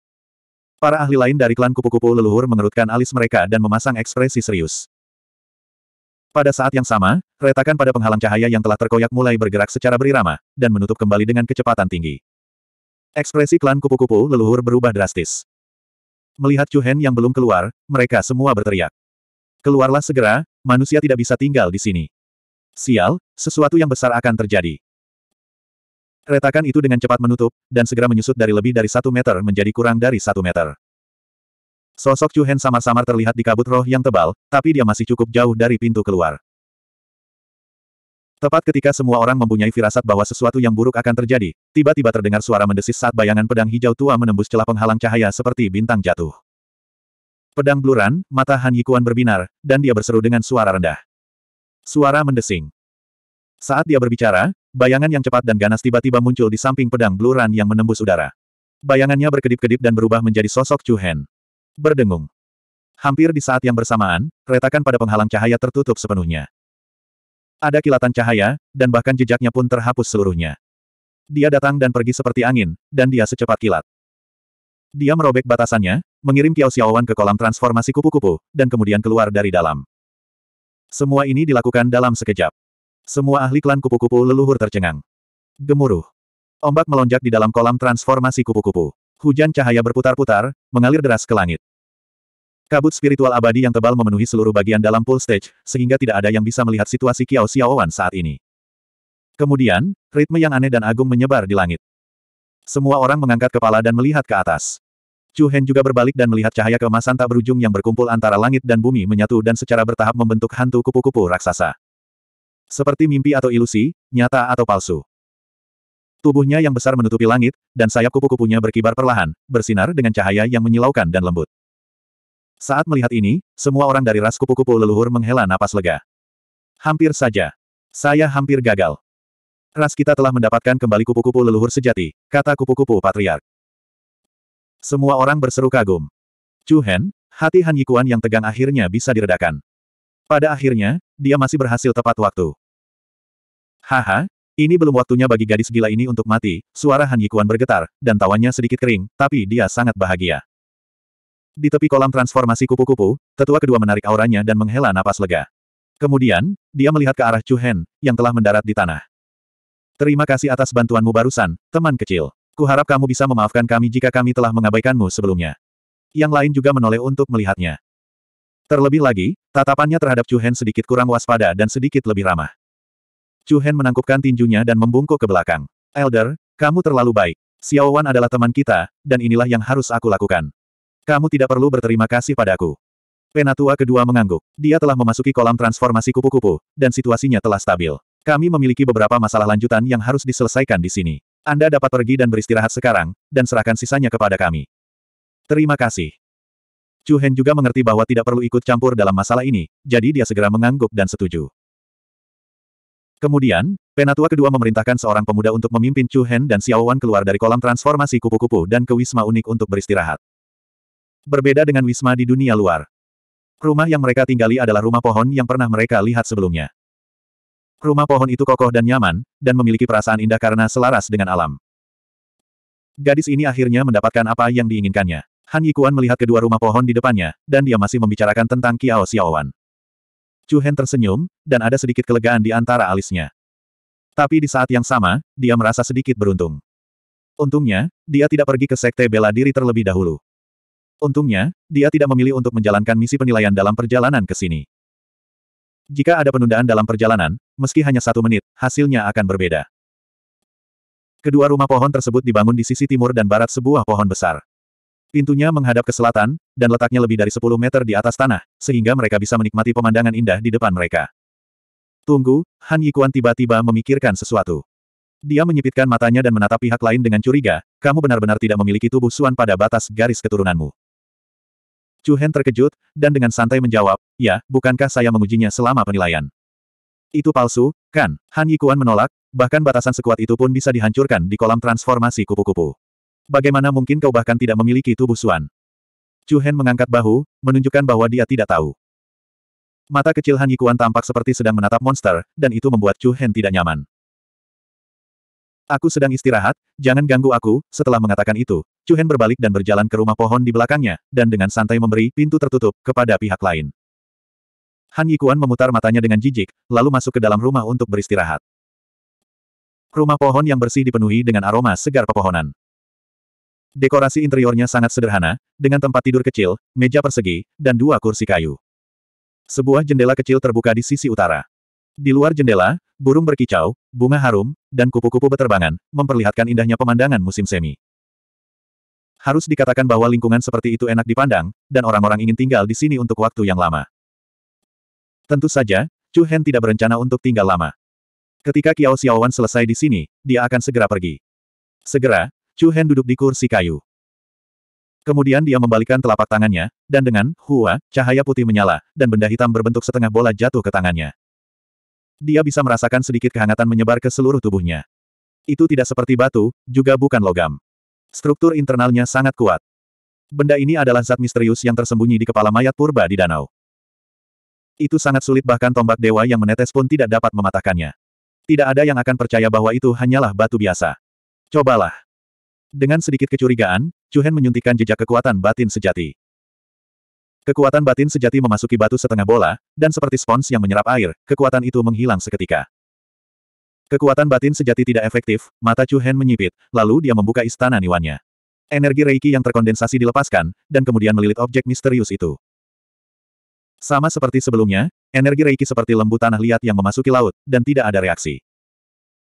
Para ahli lain dari klan kupu-kupu leluhur mengerutkan alis mereka dan memasang ekspresi serius. Pada saat yang sama, retakan pada penghalang cahaya yang telah terkoyak mulai bergerak secara berirama, dan menutup kembali dengan kecepatan tinggi. Ekspresi klan kupu-kupu leluhur berubah drastis. Melihat Chu Hen yang belum keluar, mereka semua berteriak. Keluarlah segera, manusia tidak bisa tinggal di sini. Sial, sesuatu yang besar akan terjadi. Retakan itu dengan cepat menutup, dan segera menyusut dari lebih dari satu meter menjadi kurang dari satu meter. Sosok Chu Hen samar-samar terlihat di kabut roh yang tebal, tapi dia masih cukup jauh dari pintu keluar. Tepat ketika semua orang mempunyai firasat bahwa sesuatu yang buruk akan terjadi, tiba-tiba terdengar suara mendesis saat bayangan pedang hijau tua menembus celah penghalang cahaya seperti bintang jatuh. Pedang bluran, mata Han Yikuan berbinar, dan dia berseru dengan suara rendah. Suara mendesing. Saat dia berbicara, bayangan yang cepat dan ganas tiba-tiba muncul di samping pedang bluran yang menembus udara. Bayangannya berkedip-kedip dan berubah menjadi sosok Chu Hen. Berdengung. Hampir di saat yang bersamaan, retakan pada penghalang cahaya tertutup sepenuhnya. Ada kilatan cahaya, dan bahkan jejaknya pun terhapus seluruhnya. Dia datang dan pergi seperti angin, dan dia secepat kilat. Dia merobek batasannya, mengirim Kiao Xiaowan ke kolam transformasi kupu-kupu, dan kemudian keluar dari dalam. Semua ini dilakukan dalam sekejap. Semua ahli klan kupu-kupu leluhur tercengang. Gemuruh. Ombak melonjak di dalam kolam transformasi kupu-kupu. Hujan cahaya berputar-putar, mengalir deras ke langit. Kabut spiritual abadi yang tebal memenuhi seluruh bagian dalam pool stage, sehingga tidak ada yang bisa melihat situasi Kiao Xiaowan saat ini. Kemudian, ritme yang aneh dan agung menyebar di langit. Semua orang mengangkat kepala dan melihat ke atas. Chu Hen juga berbalik dan melihat cahaya keemasan tak berujung yang berkumpul antara langit dan bumi menyatu dan secara bertahap membentuk hantu kupu-kupu raksasa. Seperti mimpi atau ilusi, nyata atau palsu. Tubuhnya yang besar menutupi langit, dan sayap kupu-kupunya berkibar perlahan, bersinar dengan cahaya yang menyilaukan dan lembut. Saat melihat ini, semua orang dari ras kupu-kupu leluhur menghela napas lega. Hampir saja. Saya hampir gagal. Ras kita telah mendapatkan kembali kupu-kupu leluhur sejati, kata kupu-kupu patriark. Semua orang berseru kagum. Chu Hen, hati Han Yikuan yang tegang akhirnya bisa diredakan. Pada akhirnya, dia masih berhasil tepat waktu. Haha, ini belum waktunya bagi gadis gila ini untuk mati, suara Han Yikuan bergetar, dan tawanya sedikit kering, tapi dia sangat bahagia. Di tepi kolam transformasi kupu-kupu, tetua kedua menarik auranya dan menghela napas lega. Kemudian, dia melihat ke arah Chu Hen, yang telah mendarat di tanah. Terima kasih atas bantuanmu barusan, teman kecil. Kuharap kamu bisa memaafkan kami jika kami telah mengabaikanmu sebelumnya. Yang lain juga menoleh untuk melihatnya. Terlebih lagi, tatapannya terhadap Chu Hen sedikit kurang waspada dan sedikit lebih ramah. Chu Hen menangkupkan tinjunya dan membungkuk ke belakang. Elder, kamu terlalu baik. Xiao Wan adalah teman kita, dan inilah yang harus aku lakukan. Kamu tidak perlu berterima kasih padaku. Penatua kedua mengangguk. Dia telah memasuki kolam transformasi kupu-kupu, dan situasinya telah stabil. Kami memiliki beberapa masalah lanjutan yang harus diselesaikan di sini. Anda dapat pergi dan beristirahat sekarang, dan serahkan sisanya kepada kami. Terima kasih. Chu Hen juga mengerti bahwa tidak perlu ikut campur dalam masalah ini, jadi dia segera mengangguk dan setuju. Kemudian, Penatua kedua memerintahkan seorang pemuda untuk memimpin Chu Hen dan Xiao Wan keluar dari kolam transformasi kupu-kupu dan ke Wisma Unik untuk beristirahat. Berbeda dengan Wisma di dunia luar. Rumah yang mereka tinggali adalah rumah pohon yang pernah mereka lihat sebelumnya. Rumah pohon itu kokoh dan nyaman, dan memiliki perasaan indah karena selaras dengan alam. Gadis ini akhirnya mendapatkan apa yang diinginkannya. Han Yikuan melihat kedua rumah pohon di depannya, dan dia masih membicarakan tentang Kiao Xiaowan. Chu Hen tersenyum, dan ada sedikit kelegaan di antara alisnya. Tapi di saat yang sama, dia merasa sedikit beruntung. Untungnya, dia tidak pergi ke sekte bela diri terlebih dahulu. Untungnya, dia tidak memilih untuk menjalankan misi penilaian dalam perjalanan ke sini. Jika ada penundaan dalam perjalanan, meski hanya satu menit, hasilnya akan berbeda. Kedua rumah pohon tersebut dibangun di sisi timur dan barat sebuah pohon besar. Pintunya menghadap ke selatan, dan letaknya lebih dari 10 meter di atas tanah, sehingga mereka bisa menikmati pemandangan indah di depan mereka. Tunggu, Han Yikuan tiba-tiba memikirkan sesuatu. Dia menyipitkan matanya dan menatap pihak lain dengan curiga, kamu benar-benar tidak memiliki tubuh suan pada batas garis keturunanmu. Chu Hen terkejut, dan dengan santai menjawab, ya, bukankah saya mengujinya selama penilaian? Itu palsu, kan? Han Yikuan menolak, bahkan batasan sekuat itu pun bisa dihancurkan di kolam transformasi kupu-kupu. Bagaimana mungkin kau bahkan tidak memiliki tubuh Suan? Chu Hen mengangkat bahu, menunjukkan bahwa dia tidak tahu. Mata kecil Han Yikuan tampak seperti sedang menatap monster, dan itu membuat Chu Hen tidak nyaman. Aku sedang istirahat, jangan ganggu aku, setelah mengatakan itu, Hen berbalik dan berjalan ke rumah pohon di belakangnya, dan dengan santai memberi pintu tertutup kepada pihak lain. Han Yikuan memutar matanya dengan jijik, lalu masuk ke dalam rumah untuk beristirahat. Rumah pohon yang bersih dipenuhi dengan aroma segar pepohonan. Dekorasi interiornya sangat sederhana, dengan tempat tidur kecil, meja persegi, dan dua kursi kayu. Sebuah jendela kecil terbuka di sisi utara. Di luar jendela, burung berkicau, bunga harum, dan kupu-kupu beterbangan, memperlihatkan indahnya pemandangan musim semi. Harus dikatakan bahwa lingkungan seperti itu enak dipandang, dan orang-orang ingin tinggal di sini untuk waktu yang lama. Tentu saja, Chu Hen tidak berencana untuk tinggal lama. Ketika Kiao Xiaowan selesai di sini, dia akan segera pergi. Segera, Chu Hen duduk di kursi kayu. Kemudian dia membalikkan telapak tangannya, dan dengan, hua, cahaya putih menyala, dan benda hitam berbentuk setengah bola jatuh ke tangannya. Dia bisa merasakan sedikit kehangatan menyebar ke seluruh tubuhnya. Itu tidak seperti batu, juga bukan logam. Struktur internalnya sangat kuat. Benda ini adalah zat misterius yang tersembunyi di kepala mayat purba di danau. Itu sangat sulit bahkan tombak dewa yang menetes pun tidak dapat mematahkannya. Tidak ada yang akan percaya bahwa itu hanyalah batu biasa. Cobalah. Dengan sedikit kecurigaan, Chuhen menyuntikkan jejak kekuatan batin sejati. Kekuatan batin sejati memasuki batu setengah bola, dan seperti spons yang menyerap air, kekuatan itu menghilang seketika. Kekuatan batin sejati tidak efektif, mata Chu Hen menyipit, lalu dia membuka istana niwannya. Energi Reiki yang terkondensasi dilepaskan, dan kemudian melilit objek misterius itu. Sama seperti sebelumnya, energi Reiki seperti lembu tanah liat yang memasuki laut, dan tidak ada reaksi.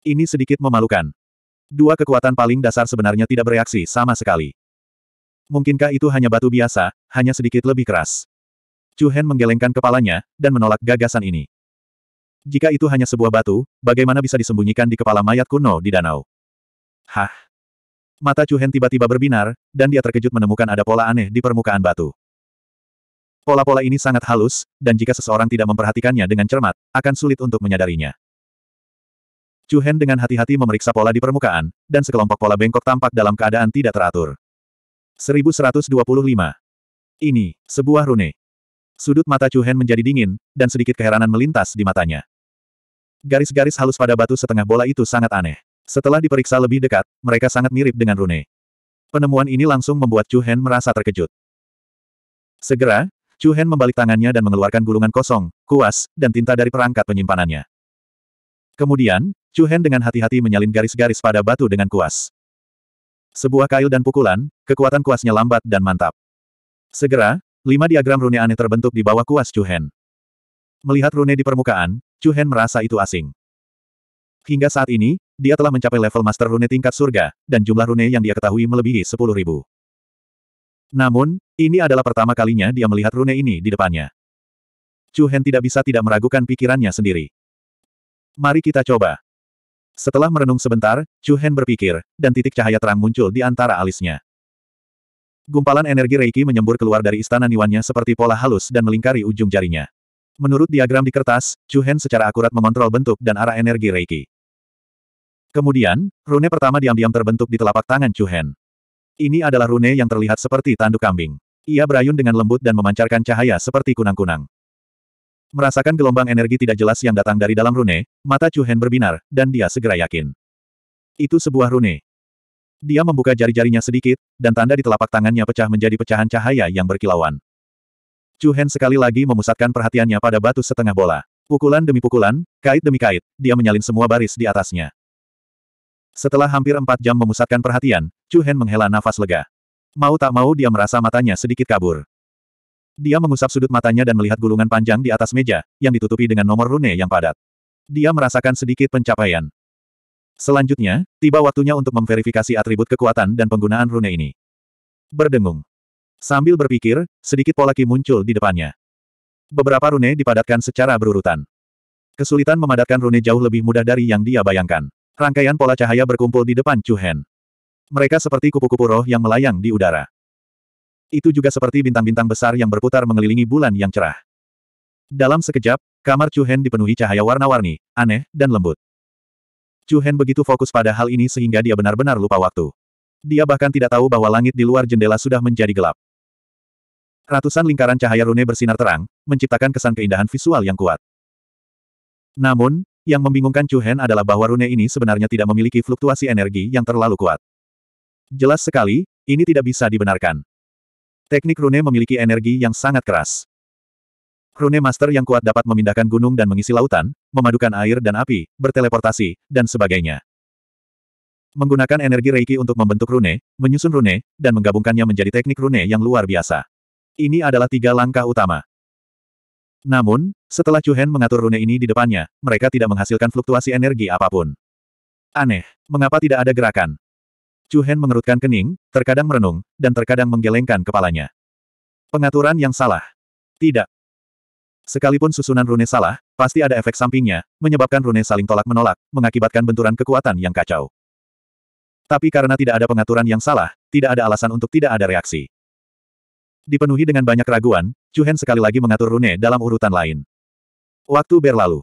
Ini sedikit memalukan. Dua kekuatan paling dasar sebenarnya tidak bereaksi sama sekali. Mungkinkah itu hanya batu biasa, hanya sedikit lebih keras? Chu Hen menggelengkan kepalanya, dan menolak gagasan ini. Jika itu hanya sebuah batu, bagaimana bisa disembunyikan di kepala mayat kuno di danau? Hah? Mata Chu Hen tiba-tiba berbinar, dan dia terkejut menemukan ada pola aneh di permukaan batu. Pola-pola ini sangat halus, dan jika seseorang tidak memperhatikannya dengan cermat, akan sulit untuk menyadarinya. Chu Hen dengan hati-hati memeriksa pola di permukaan, dan sekelompok pola bengkok tampak dalam keadaan tidak teratur. 1125. Ini, sebuah rune. Sudut mata Chu menjadi dingin, dan sedikit keheranan melintas di matanya. Garis-garis halus pada batu setengah bola itu sangat aneh. Setelah diperiksa lebih dekat, mereka sangat mirip dengan rune. Penemuan ini langsung membuat Chu merasa terkejut. Segera, Chu membalik tangannya dan mengeluarkan gulungan kosong, kuas, dan tinta dari perangkat penyimpanannya. Kemudian, Chu dengan hati-hati menyalin garis-garis pada batu dengan kuas. Sebuah kail dan pukulan, kekuatan kuasnya lambat dan mantap. Segera, lima diagram rune aneh terbentuk di bawah kuas Cuhen. Melihat rune di permukaan, Cuhen merasa itu asing. Hingga saat ini, dia telah mencapai level Master Rune tingkat surga, dan jumlah rune yang dia ketahui melebihi sepuluh ribu. Namun, ini adalah pertama kalinya dia melihat rune ini di depannya. Chu tidak bisa tidak meragukan pikirannya sendiri. Mari kita coba. Setelah merenung sebentar, Chu Hen berpikir, dan titik cahaya terang muncul di antara alisnya. Gumpalan energi Reiki menyembur keluar dari istana niwannya seperti pola halus dan melingkari ujung jarinya. Menurut diagram di kertas, Chu Hen secara akurat mengontrol bentuk dan arah energi Reiki. Kemudian, rune pertama diam-diam terbentuk di telapak tangan Chu Hen. Ini adalah rune yang terlihat seperti tanduk kambing. Ia berayun dengan lembut dan memancarkan cahaya seperti kunang-kunang. Merasakan gelombang energi tidak jelas yang datang dari dalam rune, mata Chu Hen berbinar, dan dia segera yakin. Itu sebuah rune. Dia membuka jari-jarinya sedikit, dan tanda di telapak tangannya pecah menjadi pecahan cahaya yang berkilauan. Chu Hen sekali lagi memusatkan perhatiannya pada batu setengah bola. Pukulan demi pukulan, kait demi kait, dia menyalin semua baris di atasnya. Setelah hampir empat jam memusatkan perhatian, Chu Hen menghela nafas lega. Mau tak mau dia merasa matanya sedikit kabur. Dia mengusap sudut matanya dan melihat gulungan panjang di atas meja, yang ditutupi dengan nomor rune yang padat. Dia merasakan sedikit pencapaian. Selanjutnya, tiba waktunya untuk memverifikasi atribut kekuatan dan penggunaan rune ini. Berdengung. Sambil berpikir, sedikit pola ki muncul di depannya. Beberapa rune dipadatkan secara berurutan. Kesulitan memadatkan rune jauh lebih mudah dari yang dia bayangkan. Rangkaian pola cahaya berkumpul di depan Chu Hen. Mereka seperti kupu-kupu roh yang melayang di udara. Itu juga seperti bintang-bintang besar yang berputar mengelilingi bulan yang cerah. Dalam sekejap, kamar Chuhen dipenuhi cahaya warna-warni, aneh, dan lembut. Chuhen begitu fokus pada hal ini sehingga dia benar-benar lupa waktu. Dia bahkan tidak tahu bahwa langit di luar jendela sudah menjadi gelap. Ratusan lingkaran cahaya rune bersinar terang, menciptakan kesan keindahan visual yang kuat. Namun, yang membingungkan Chuhen adalah bahwa rune ini sebenarnya tidak memiliki fluktuasi energi yang terlalu kuat. Jelas sekali, ini tidak bisa dibenarkan. Teknik rune memiliki energi yang sangat keras. Rune Master yang kuat dapat memindahkan gunung dan mengisi lautan, memadukan air dan api, berteleportasi, dan sebagainya. Menggunakan energi Reiki untuk membentuk rune, menyusun rune, dan menggabungkannya menjadi teknik rune yang luar biasa. Ini adalah tiga langkah utama. Namun, setelah Chu Hen mengatur rune ini di depannya, mereka tidak menghasilkan fluktuasi energi apapun. Aneh, mengapa tidak ada gerakan? Chu Hen mengerutkan kening, terkadang merenung, dan terkadang menggelengkan kepalanya. Pengaturan yang salah. Tidak. Sekalipun susunan rune salah, pasti ada efek sampingnya, menyebabkan rune saling tolak-menolak, mengakibatkan benturan kekuatan yang kacau. Tapi karena tidak ada pengaturan yang salah, tidak ada alasan untuk tidak ada reaksi. Dipenuhi dengan banyak keraguan, Chu Hen sekali lagi mengatur rune dalam urutan lain. Waktu berlalu.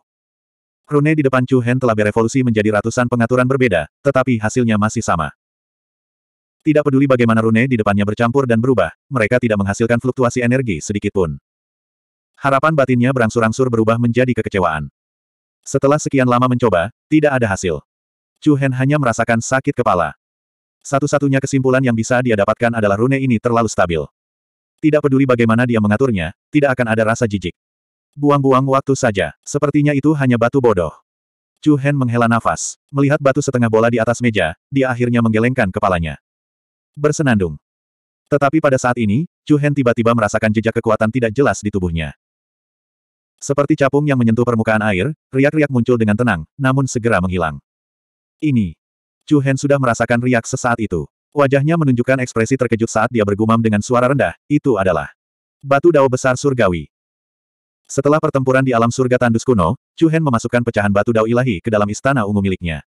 Rune di depan Chu Hen telah berevolusi menjadi ratusan pengaturan berbeda, tetapi hasilnya masih sama. Tidak peduli bagaimana rune di depannya bercampur dan berubah, mereka tidak menghasilkan fluktuasi energi sedikitpun. Harapan batinnya berangsur-angsur berubah menjadi kekecewaan. Setelah sekian lama mencoba, tidak ada hasil. Chu Hen hanya merasakan sakit kepala. Satu-satunya kesimpulan yang bisa dia dapatkan adalah rune ini terlalu stabil. Tidak peduli bagaimana dia mengaturnya, tidak akan ada rasa jijik. Buang-buang waktu saja, sepertinya itu hanya batu bodoh. Chu Hen menghela nafas. Melihat batu setengah bola di atas meja, dia akhirnya menggelengkan kepalanya bersenandung. Tetapi pada saat ini, Chu Hen tiba-tiba merasakan jejak kekuatan tidak jelas di tubuhnya. Seperti capung yang menyentuh permukaan air, riak-riak muncul dengan tenang, namun segera menghilang. Ini. Chu Hen sudah merasakan riak sesaat itu. Wajahnya menunjukkan ekspresi terkejut saat dia bergumam dengan suara rendah, itu adalah batu dao besar surgawi. Setelah pertempuran di alam surga tandus kuno, Chu Hen memasukkan pecahan batu dao ilahi ke dalam istana ungu miliknya.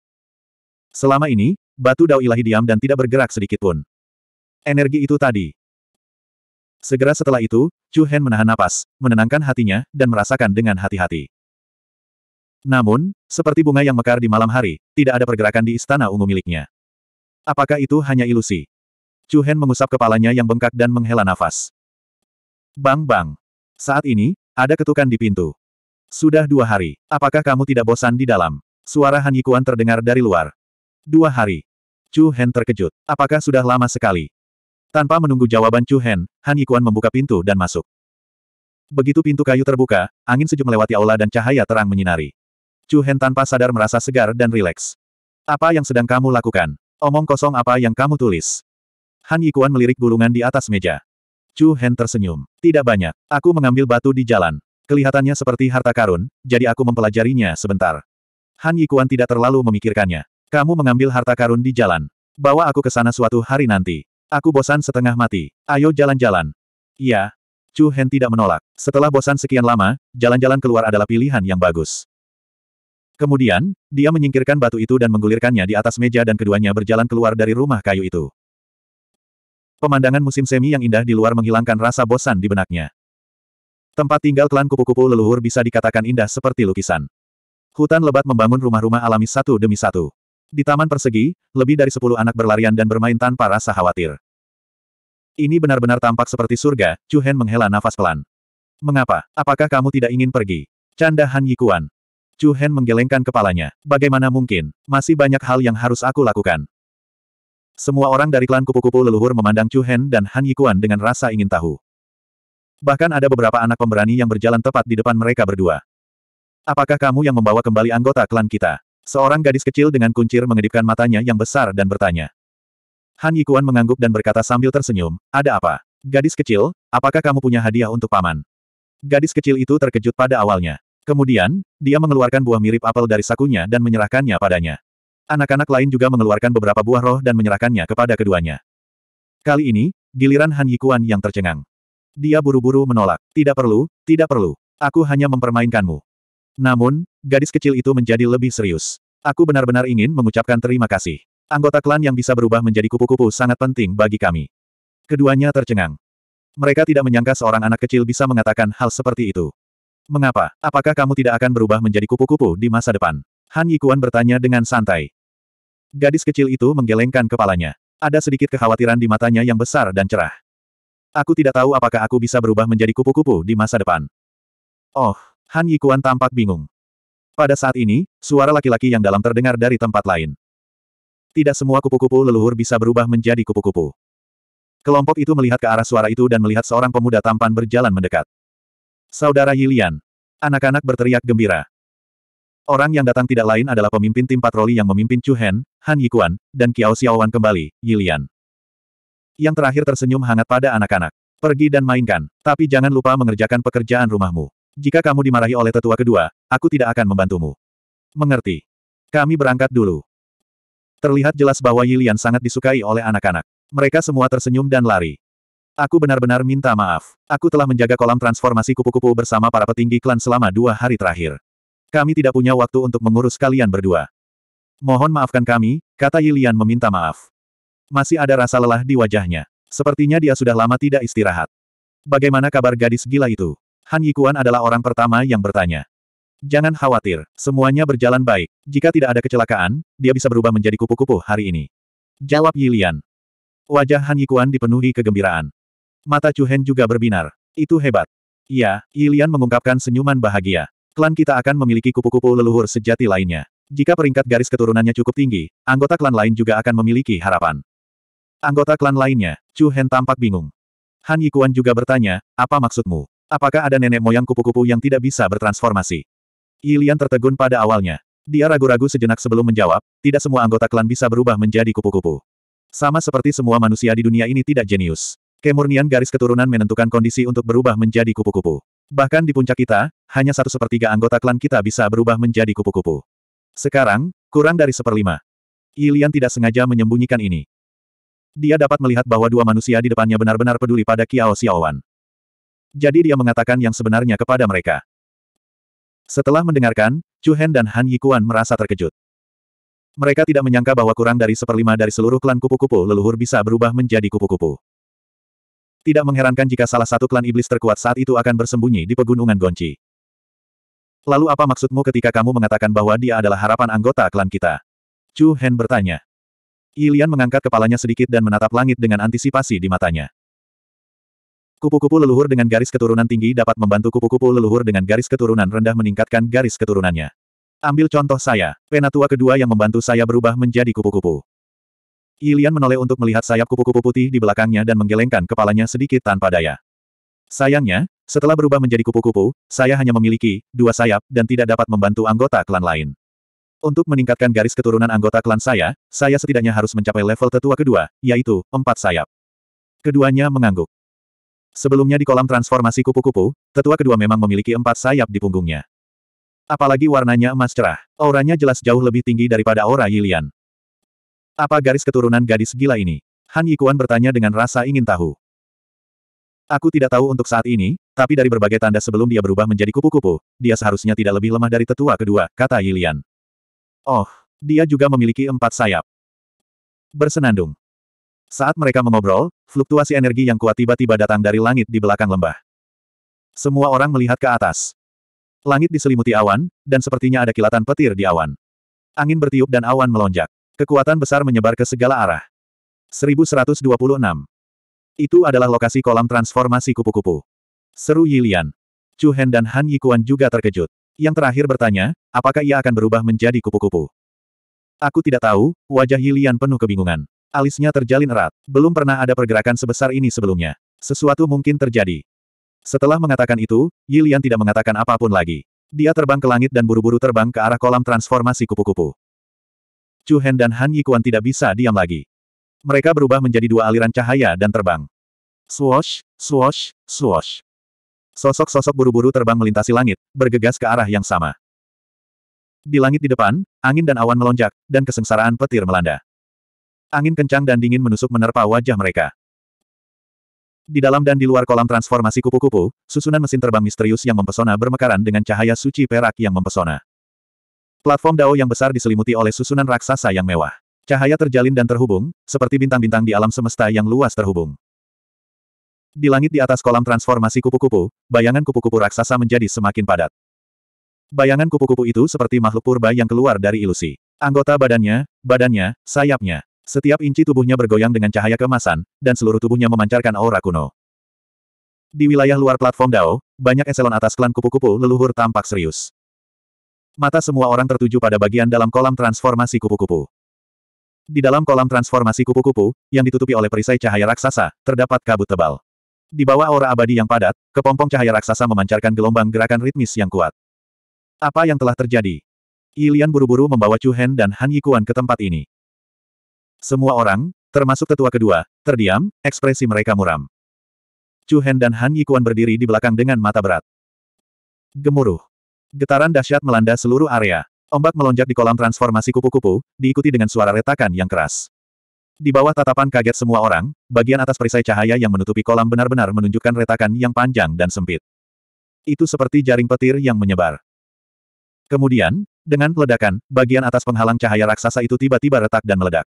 Selama ini, batu dao ilahi diam dan tidak bergerak sedikitpun energi itu tadi. Segera setelah itu, Chu Hen menahan napas, menenangkan hatinya, dan merasakan dengan hati-hati. Namun, seperti bunga yang mekar di malam hari, tidak ada pergerakan di istana ungu miliknya. Apakah itu hanya ilusi? Chu Hen mengusap kepalanya yang bengkak dan menghela nafas. Bang-bang. Saat ini, ada ketukan di pintu. Sudah dua hari, apakah kamu tidak bosan di dalam? Suara Han Yikuan terdengar dari luar. Dua hari. Chu Hen terkejut. Apakah sudah lama sekali? Tanpa menunggu jawaban Chu Hen, Han Yikuan membuka pintu dan masuk. Begitu pintu kayu terbuka, angin sejuk melewati aula dan cahaya terang menyinari. Chu Hen tanpa sadar merasa segar dan rileks. Apa yang sedang kamu lakukan? Omong kosong apa yang kamu tulis? Han Yikuan melirik gulungan di atas meja. Chu Hen tersenyum. Tidak banyak. Aku mengambil batu di jalan. Kelihatannya seperti harta karun, jadi aku mempelajarinya sebentar. Han Yikuan tidak terlalu memikirkannya. Kamu mengambil harta karun di jalan. Bawa aku ke sana suatu hari nanti. Aku bosan setengah mati. Ayo jalan-jalan. Iya. Chu Hen tidak menolak. Setelah bosan sekian lama, jalan-jalan keluar adalah pilihan yang bagus. Kemudian, dia menyingkirkan batu itu dan menggulirkannya di atas meja dan keduanya berjalan keluar dari rumah kayu itu. Pemandangan musim semi yang indah di luar menghilangkan rasa bosan di benaknya. Tempat tinggal klan kupu-kupu leluhur bisa dikatakan indah seperti lukisan. Hutan lebat membangun rumah-rumah alami satu demi satu. Di taman persegi, lebih dari sepuluh anak berlarian dan bermain tanpa rasa khawatir. Ini benar-benar tampak seperti surga, Chu Hen menghela nafas pelan. Mengapa? Apakah kamu tidak ingin pergi? Canda Han Yikuan. Chu Hen menggelengkan kepalanya. Bagaimana mungkin? Masih banyak hal yang harus aku lakukan. Semua orang dari klan kupu-kupu leluhur memandang Chu Hen dan Han Yikuan dengan rasa ingin tahu. Bahkan ada beberapa anak pemberani yang berjalan tepat di depan mereka berdua. Apakah kamu yang membawa kembali anggota klan kita? Seorang gadis kecil dengan kuncir mengedipkan matanya yang besar dan bertanya. Han Yikuan mengangguk dan berkata sambil tersenyum, ada apa? Gadis kecil, apakah kamu punya hadiah untuk paman? Gadis kecil itu terkejut pada awalnya. Kemudian, dia mengeluarkan buah mirip apel dari sakunya dan menyerahkannya padanya. Anak-anak lain juga mengeluarkan beberapa buah roh dan menyerahkannya kepada keduanya. Kali ini, giliran Han Yikuan yang tercengang. Dia buru-buru menolak. Tidak perlu, tidak perlu. Aku hanya mempermainkanmu. Namun, gadis kecil itu menjadi lebih serius. Aku benar-benar ingin mengucapkan terima kasih. Anggota klan yang bisa berubah menjadi kupu-kupu sangat penting bagi kami. Keduanya tercengang. Mereka tidak menyangka seorang anak kecil bisa mengatakan hal seperti itu. Mengapa? Apakah kamu tidak akan berubah menjadi kupu-kupu di masa depan? Han Yikuan bertanya dengan santai. Gadis kecil itu menggelengkan kepalanya. Ada sedikit kekhawatiran di matanya yang besar dan cerah. Aku tidak tahu apakah aku bisa berubah menjadi kupu-kupu di masa depan. Oh, Han Yikuan tampak bingung. Pada saat ini, suara laki-laki yang dalam terdengar dari tempat lain. Tidak semua kupu-kupu leluhur bisa berubah menjadi kupu-kupu. Kelompok itu melihat ke arah suara itu dan melihat seorang pemuda tampan berjalan mendekat. Saudara Yilian. Anak-anak berteriak gembira. Orang yang datang tidak lain adalah pemimpin tim patroli yang memimpin Chu Han, Han Yikuan, dan Kiao Xiaowan kembali, Yilian. Yang terakhir tersenyum hangat pada anak-anak. Pergi dan mainkan, tapi jangan lupa mengerjakan pekerjaan rumahmu. Jika kamu dimarahi oleh tetua kedua, aku tidak akan membantumu. Mengerti. Kami berangkat dulu. Terlihat jelas bahwa Yilian sangat disukai oleh anak-anak. Mereka semua tersenyum dan lari. Aku benar-benar minta maaf. Aku telah menjaga kolam transformasi kupu-kupu bersama para petinggi klan selama dua hari terakhir. Kami tidak punya waktu untuk mengurus kalian berdua. Mohon maafkan kami, kata Yilian meminta maaf. Masih ada rasa lelah di wajahnya. Sepertinya dia sudah lama tidak istirahat. Bagaimana kabar gadis gila itu? Han Yikuan adalah orang pertama yang bertanya. Jangan khawatir, semuanya berjalan baik. Jika tidak ada kecelakaan, dia bisa berubah menjadi kupu-kupu hari ini. Jawab Yilian. Wajah Han Yikuan dipenuhi kegembiraan. Mata Chu Chuhen juga berbinar. Itu hebat. Iya, Yilian mengungkapkan senyuman bahagia. Klan kita akan memiliki kupu-kupu leluhur sejati lainnya. Jika peringkat garis keturunannya cukup tinggi, anggota klan lain juga akan memiliki harapan. Anggota klan lainnya, Chu Hen tampak bingung. Han Yikuan juga bertanya, apa maksudmu? Apakah ada nenek moyang kupu-kupu yang tidak bisa bertransformasi? Yilian tertegun pada awalnya. Dia ragu-ragu sejenak sebelum menjawab, tidak semua anggota klan bisa berubah menjadi kupu-kupu. Sama seperti semua manusia di dunia ini tidak jenius. Kemurnian garis keturunan menentukan kondisi untuk berubah menjadi kupu-kupu. Bahkan di puncak kita, hanya satu sepertiga anggota klan kita bisa berubah menjadi kupu-kupu. Sekarang, kurang dari seperlima. Ilian tidak sengaja menyembunyikan ini. Dia dapat melihat bahwa dua manusia di depannya benar-benar peduli pada Kiao Xiaowan. Jadi dia mengatakan yang sebenarnya kepada mereka. Setelah mendengarkan, Chu Hen dan Han Yikuan merasa terkejut. Mereka tidak menyangka bahwa kurang dari seperlima dari seluruh klan kupu-kupu leluhur bisa berubah menjadi kupu-kupu. Tidak mengherankan jika salah satu klan iblis terkuat saat itu akan bersembunyi di pegunungan Gonci. Lalu apa maksudmu ketika kamu mengatakan bahwa dia adalah harapan anggota klan kita? Chu Hen bertanya. Yilian mengangkat kepalanya sedikit dan menatap langit dengan antisipasi di matanya. Kupu-kupu leluhur dengan garis keturunan tinggi dapat membantu kupu-kupu leluhur dengan garis keturunan rendah meningkatkan garis keturunannya. Ambil contoh saya, penatua kedua yang membantu saya berubah menjadi kupu-kupu. Ilian menoleh untuk melihat sayap kupu-kupu putih di belakangnya dan menggelengkan kepalanya sedikit tanpa daya. Sayangnya, setelah berubah menjadi kupu-kupu, saya hanya memiliki dua sayap dan tidak dapat membantu anggota klan lain. Untuk meningkatkan garis keturunan anggota klan saya, saya setidaknya harus mencapai level tetua kedua, yaitu empat sayap. Keduanya mengangguk. Sebelumnya di kolam transformasi kupu-kupu, tetua kedua memang memiliki empat sayap di punggungnya. Apalagi warnanya emas cerah. Auranya jelas jauh lebih tinggi daripada aura Yilian. Apa garis keturunan gadis gila ini? Han Yikuan bertanya dengan rasa ingin tahu. Aku tidak tahu untuk saat ini, tapi dari berbagai tanda sebelum dia berubah menjadi kupu-kupu, dia seharusnya tidak lebih lemah dari tetua kedua, kata Yilian. Oh, dia juga memiliki empat sayap. Bersenandung. Saat mereka mengobrol, fluktuasi energi yang kuat tiba-tiba datang dari langit di belakang lembah. Semua orang melihat ke atas. Langit diselimuti awan, dan sepertinya ada kilatan petir di awan. Angin bertiup dan awan melonjak. Kekuatan besar menyebar ke segala arah. 1126. Itu adalah lokasi kolam transformasi kupu-kupu. Seru Yilian. Chu Hen dan Han Yikuan juga terkejut. Yang terakhir bertanya, apakah ia akan berubah menjadi kupu-kupu? Aku tidak tahu, wajah Yilian penuh kebingungan. Alisnya terjalin erat. Belum pernah ada pergerakan sebesar ini sebelumnya. Sesuatu mungkin terjadi. Setelah mengatakan itu, Yilian tidak mengatakan apapun lagi. Dia terbang ke langit dan buru-buru terbang ke arah kolam transformasi kupu-kupu. Chu Hen dan Han Yikuan tidak bisa diam lagi. Mereka berubah menjadi dua aliran cahaya dan terbang. Swosh, swosh, swosh. Sosok-sosok buru-buru terbang melintasi langit, bergegas ke arah yang sama. Di langit di depan, angin dan awan melonjak, dan kesengsaraan petir melanda. Angin kencang dan dingin menusuk menerpa wajah mereka. Di dalam dan di luar kolam transformasi kupu-kupu, susunan mesin terbang misterius yang mempesona bermekaran dengan cahaya suci perak yang mempesona. Platform Dao yang besar diselimuti oleh susunan raksasa yang mewah. Cahaya terjalin dan terhubung, seperti bintang-bintang di alam semesta yang luas terhubung. Di langit di atas kolam transformasi kupu-kupu, bayangan kupu-kupu raksasa menjadi semakin padat. Bayangan kupu-kupu itu seperti makhluk purba yang keluar dari ilusi. Anggota badannya, badannya, sayapnya, setiap inci tubuhnya bergoyang dengan cahaya kemasan, dan seluruh tubuhnya memancarkan aura kuno. Di wilayah luar platform Dao, banyak eselon atas klan kupu-kupu leluhur tampak serius. Mata semua orang tertuju pada bagian dalam kolam transformasi kupu-kupu. Di dalam kolam transformasi kupu-kupu, yang ditutupi oleh perisai cahaya raksasa, terdapat kabut tebal. Di bawah aura abadi yang padat, kepompong cahaya raksasa memancarkan gelombang gerakan ritmis yang kuat. Apa yang telah terjadi? Ilian buru-buru membawa Chu Hen dan Han Yikuan ke tempat ini. Semua orang, termasuk tetua kedua, terdiam, ekspresi mereka muram. Chu Hen dan Han Yikuan berdiri di belakang dengan mata berat. Gemuruh. Getaran dahsyat melanda seluruh area. Ombak melonjak di kolam transformasi kupu-kupu, diikuti dengan suara retakan yang keras. Di bawah tatapan kaget semua orang, bagian atas perisai cahaya yang menutupi kolam benar-benar menunjukkan retakan yang panjang dan sempit. Itu seperti jaring petir yang menyebar. Kemudian, dengan ledakan, bagian atas penghalang cahaya raksasa itu tiba-tiba retak dan meledak.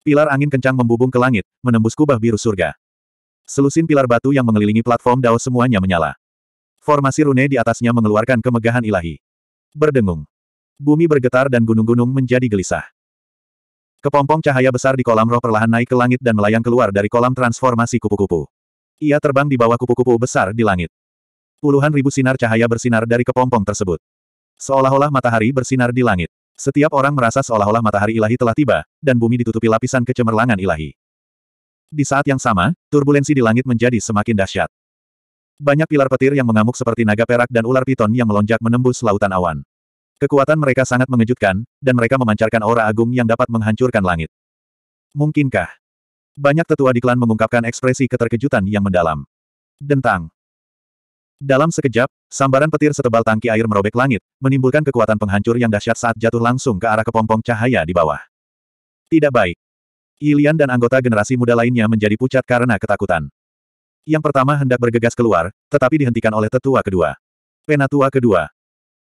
Pilar angin kencang membubung ke langit, menembus kubah biru surga. Selusin pilar batu yang mengelilingi platform Dao semuanya menyala. Formasi rune di atasnya mengeluarkan kemegahan ilahi. Berdengung. Bumi bergetar dan gunung-gunung menjadi gelisah. Kepompong cahaya besar di kolam roh perlahan naik ke langit dan melayang keluar dari kolam transformasi kupu-kupu. Ia terbang di bawah kupu-kupu besar di langit. Puluhan ribu sinar cahaya bersinar dari kepompong tersebut. Seolah-olah matahari bersinar di langit. Setiap orang merasa seolah-olah matahari ilahi telah tiba, dan bumi ditutupi lapisan kecemerlangan ilahi. Di saat yang sama, turbulensi di langit menjadi semakin dahsyat. Banyak pilar petir yang mengamuk seperti naga perak dan ular piton yang melonjak menembus lautan awan. Kekuatan mereka sangat mengejutkan, dan mereka memancarkan aura agung yang dapat menghancurkan langit. Mungkinkah? Banyak tetua di klan mengungkapkan ekspresi keterkejutan yang mendalam. Dentang. Dalam sekejap, sambaran petir setebal tangki air merobek langit, menimbulkan kekuatan penghancur yang dahsyat saat jatuh langsung ke arah kepompong cahaya di bawah. Tidak baik. Ilian dan anggota generasi muda lainnya menjadi pucat karena ketakutan. Yang pertama hendak bergegas keluar, tetapi dihentikan oleh tetua kedua. Penatua kedua.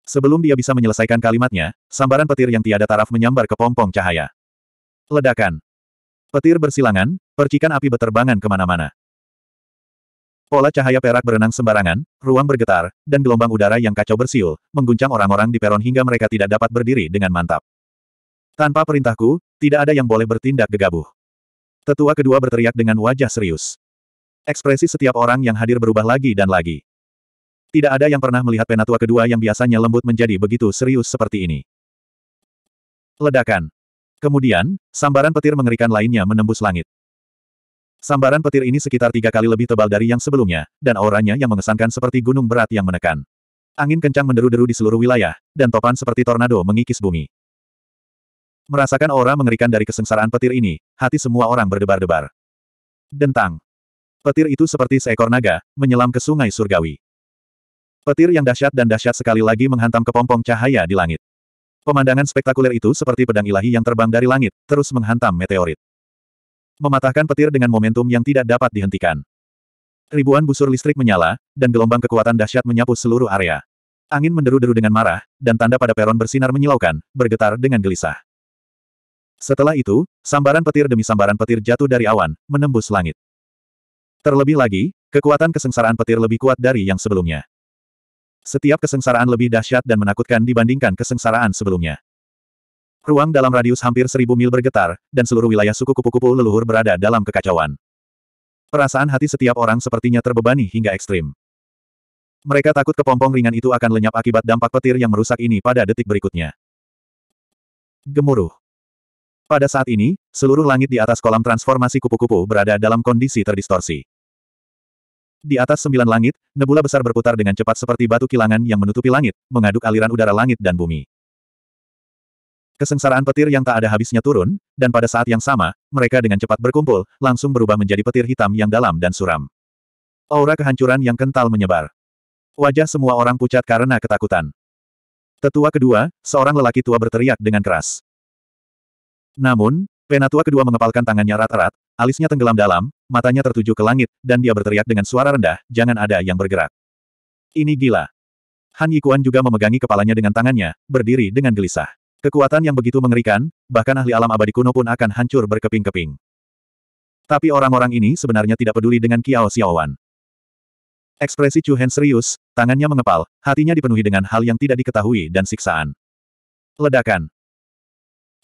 Sebelum dia bisa menyelesaikan kalimatnya, sambaran petir yang tiada taraf menyambar ke pompong cahaya. Ledakan. Petir bersilangan, percikan api beterbangan kemana-mana. Pola cahaya perak berenang sembarangan, ruang bergetar, dan gelombang udara yang kacau bersiul, mengguncang orang-orang di peron hingga mereka tidak dapat berdiri dengan mantap. Tanpa perintahku, tidak ada yang boleh bertindak gegabah. Tetua kedua berteriak dengan wajah serius. Ekspresi setiap orang yang hadir berubah lagi dan lagi. Tidak ada yang pernah melihat penatua kedua yang biasanya lembut menjadi begitu serius seperti ini. Ledakan. Kemudian, sambaran petir mengerikan lainnya menembus langit. Sambaran petir ini sekitar tiga kali lebih tebal dari yang sebelumnya, dan auranya yang mengesankan seperti gunung berat yang menekan. Angin kencang menderu-deru di seluruh wilayah, dan topan seperti tornado mengikis bumi. Merasakan aura mengerikan dari kesengsaraan petir ini, hati semua orang berdebar-debar. Dentang. Petir itu seperti seekor naga, menyelam ke sungai surgawi. Petir yang dahsyat dan dahsyat sekali lagi menghantam kepompong cahaya di langit. Pemandangan spektakuler itu seperti pedang ilahi yang terbang dari langit, terus menghantam meteorit mematahkan petir dengan momentum yang tidak dapat dihentikan. Ribuan busur listrik menyala, dan gelombang kekuatan dahsyat menyapu seluruh area. Angin menderu-deru dengan marah, dan tanda pada peron bersinar menyilaukan, bergetar dengan gelisah. Setelah itu, sambaran petir demi sambaran petir jatuh dari awan, menembus langit. Terlebih lagi, kekuatan kesengsaraan petir lebih kuat dari yang sebelumnya. Setiap kesengsaraan lebih dahsyat dan menakutkan dibandingkan kesengsaraan sebelumnya. Ruang dalam radius hampir seribu mil bergetar, dan seluruh wilayah suku kupu-kupu leluhur berada dalam kekacauan. Perasaan hati setiap orang sepertinya terbebani hingga ekstrim. Mereka takut kepompong ringan itu akan lenyap akibat dampak petir yang merusak ini pada detik berikutnya. Gemuruh. Pada saat ini, seluruh langit di atas kolam transformasi kupu-kupu berada dalam kondisi terdistorsi. Di atas sembilan langit, nebula besar berputar dengan cepat seperti batu kilangan yang menutupi langit, mengaduk aliran udara langit dan bumi. Kesengsaraan petir yang tak ada habisnya turun, dan pada saat yang sama, mereka dengan cepat berkumpul, langsung berubah menjadi petir hitam yang dalam dan suram. Aura kehancuran yang kental menyebar. Wajah semua orang pucat karena ketakutan. Tetua kedua, seorang lelaki tua berteriak dengan keras. Namun, penatua kedua mengepalkan tangannya rat-rat, alisnya tenggelam dalam, matanya tertuju ke langit, dan dia berteriak dengan suara rendah, jangan ada yang bergerak. Ini gila. Han Yikuan juga memegangi kepalanya dengan tangannya, berdiri dengan gelisah. Kekuatan yang begitu mengerikan, bahkan ahli alam abadi kuno pun akan hancur berkeping-keping. Tapi orang-orang ini sebenarnya tidak peduli dengan Kiao Xiaowan. Ekspresi Chu Hen serius, tangannya mengepal, hatinya dipenuhi dengan hal yang tidak diketahui dan siksaan. Ledakan.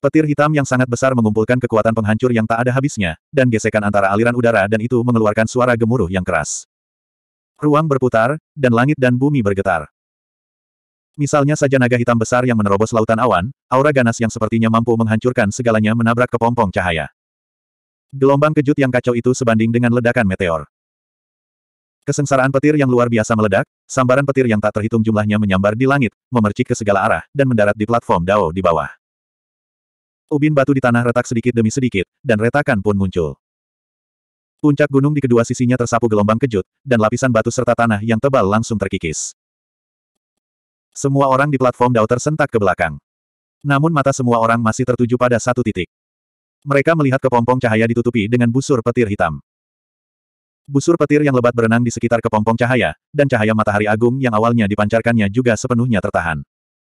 Petir hitam yang sangat besar mengumpulkan kekuatan penghancur yang tak ada habisnya, dan gesekan antara aliran udara dan itu mengeluarkan suara gemuruh yang keras. Ruang berputar, dan langit dan bumi bergetar. Misalnya saja naga hitam besar yang menerobos lautan awan, aura ganas yang sepertinya mampu menghancurkan segalanya menabrak kepompong cahaya. Gelombang kejut yang kacau itu sebanding dengan ledakan meteor. Kesengsaraan petir yang luar biasa meledak, sambaran petir yang tak terhitung jumlahnya menyambar di langit, memercik ke segala arah, dan mendarat di platform Dao di bawah. Ubin batu di tanah retak sedikit demi sedikit, dan retakan pun muncul. Puncak gunung di kedua sisinya tersapu gelombang kejut, dan lapisan batu serta tanah yang tebal langsung terkikis. Semua orang di platform Dao tersentak ke belakang. Namun mata semua orang masih tertuju pada satu titik. Mereka melihat kepompong cahaya ditutupi dengan busur petir hitam. Busur petir yang lebat berenang di sekitar kepompong cahaya, dan cahaya matahari agung yang awalnya dipancarkannya juga sepenuhnya tertahan.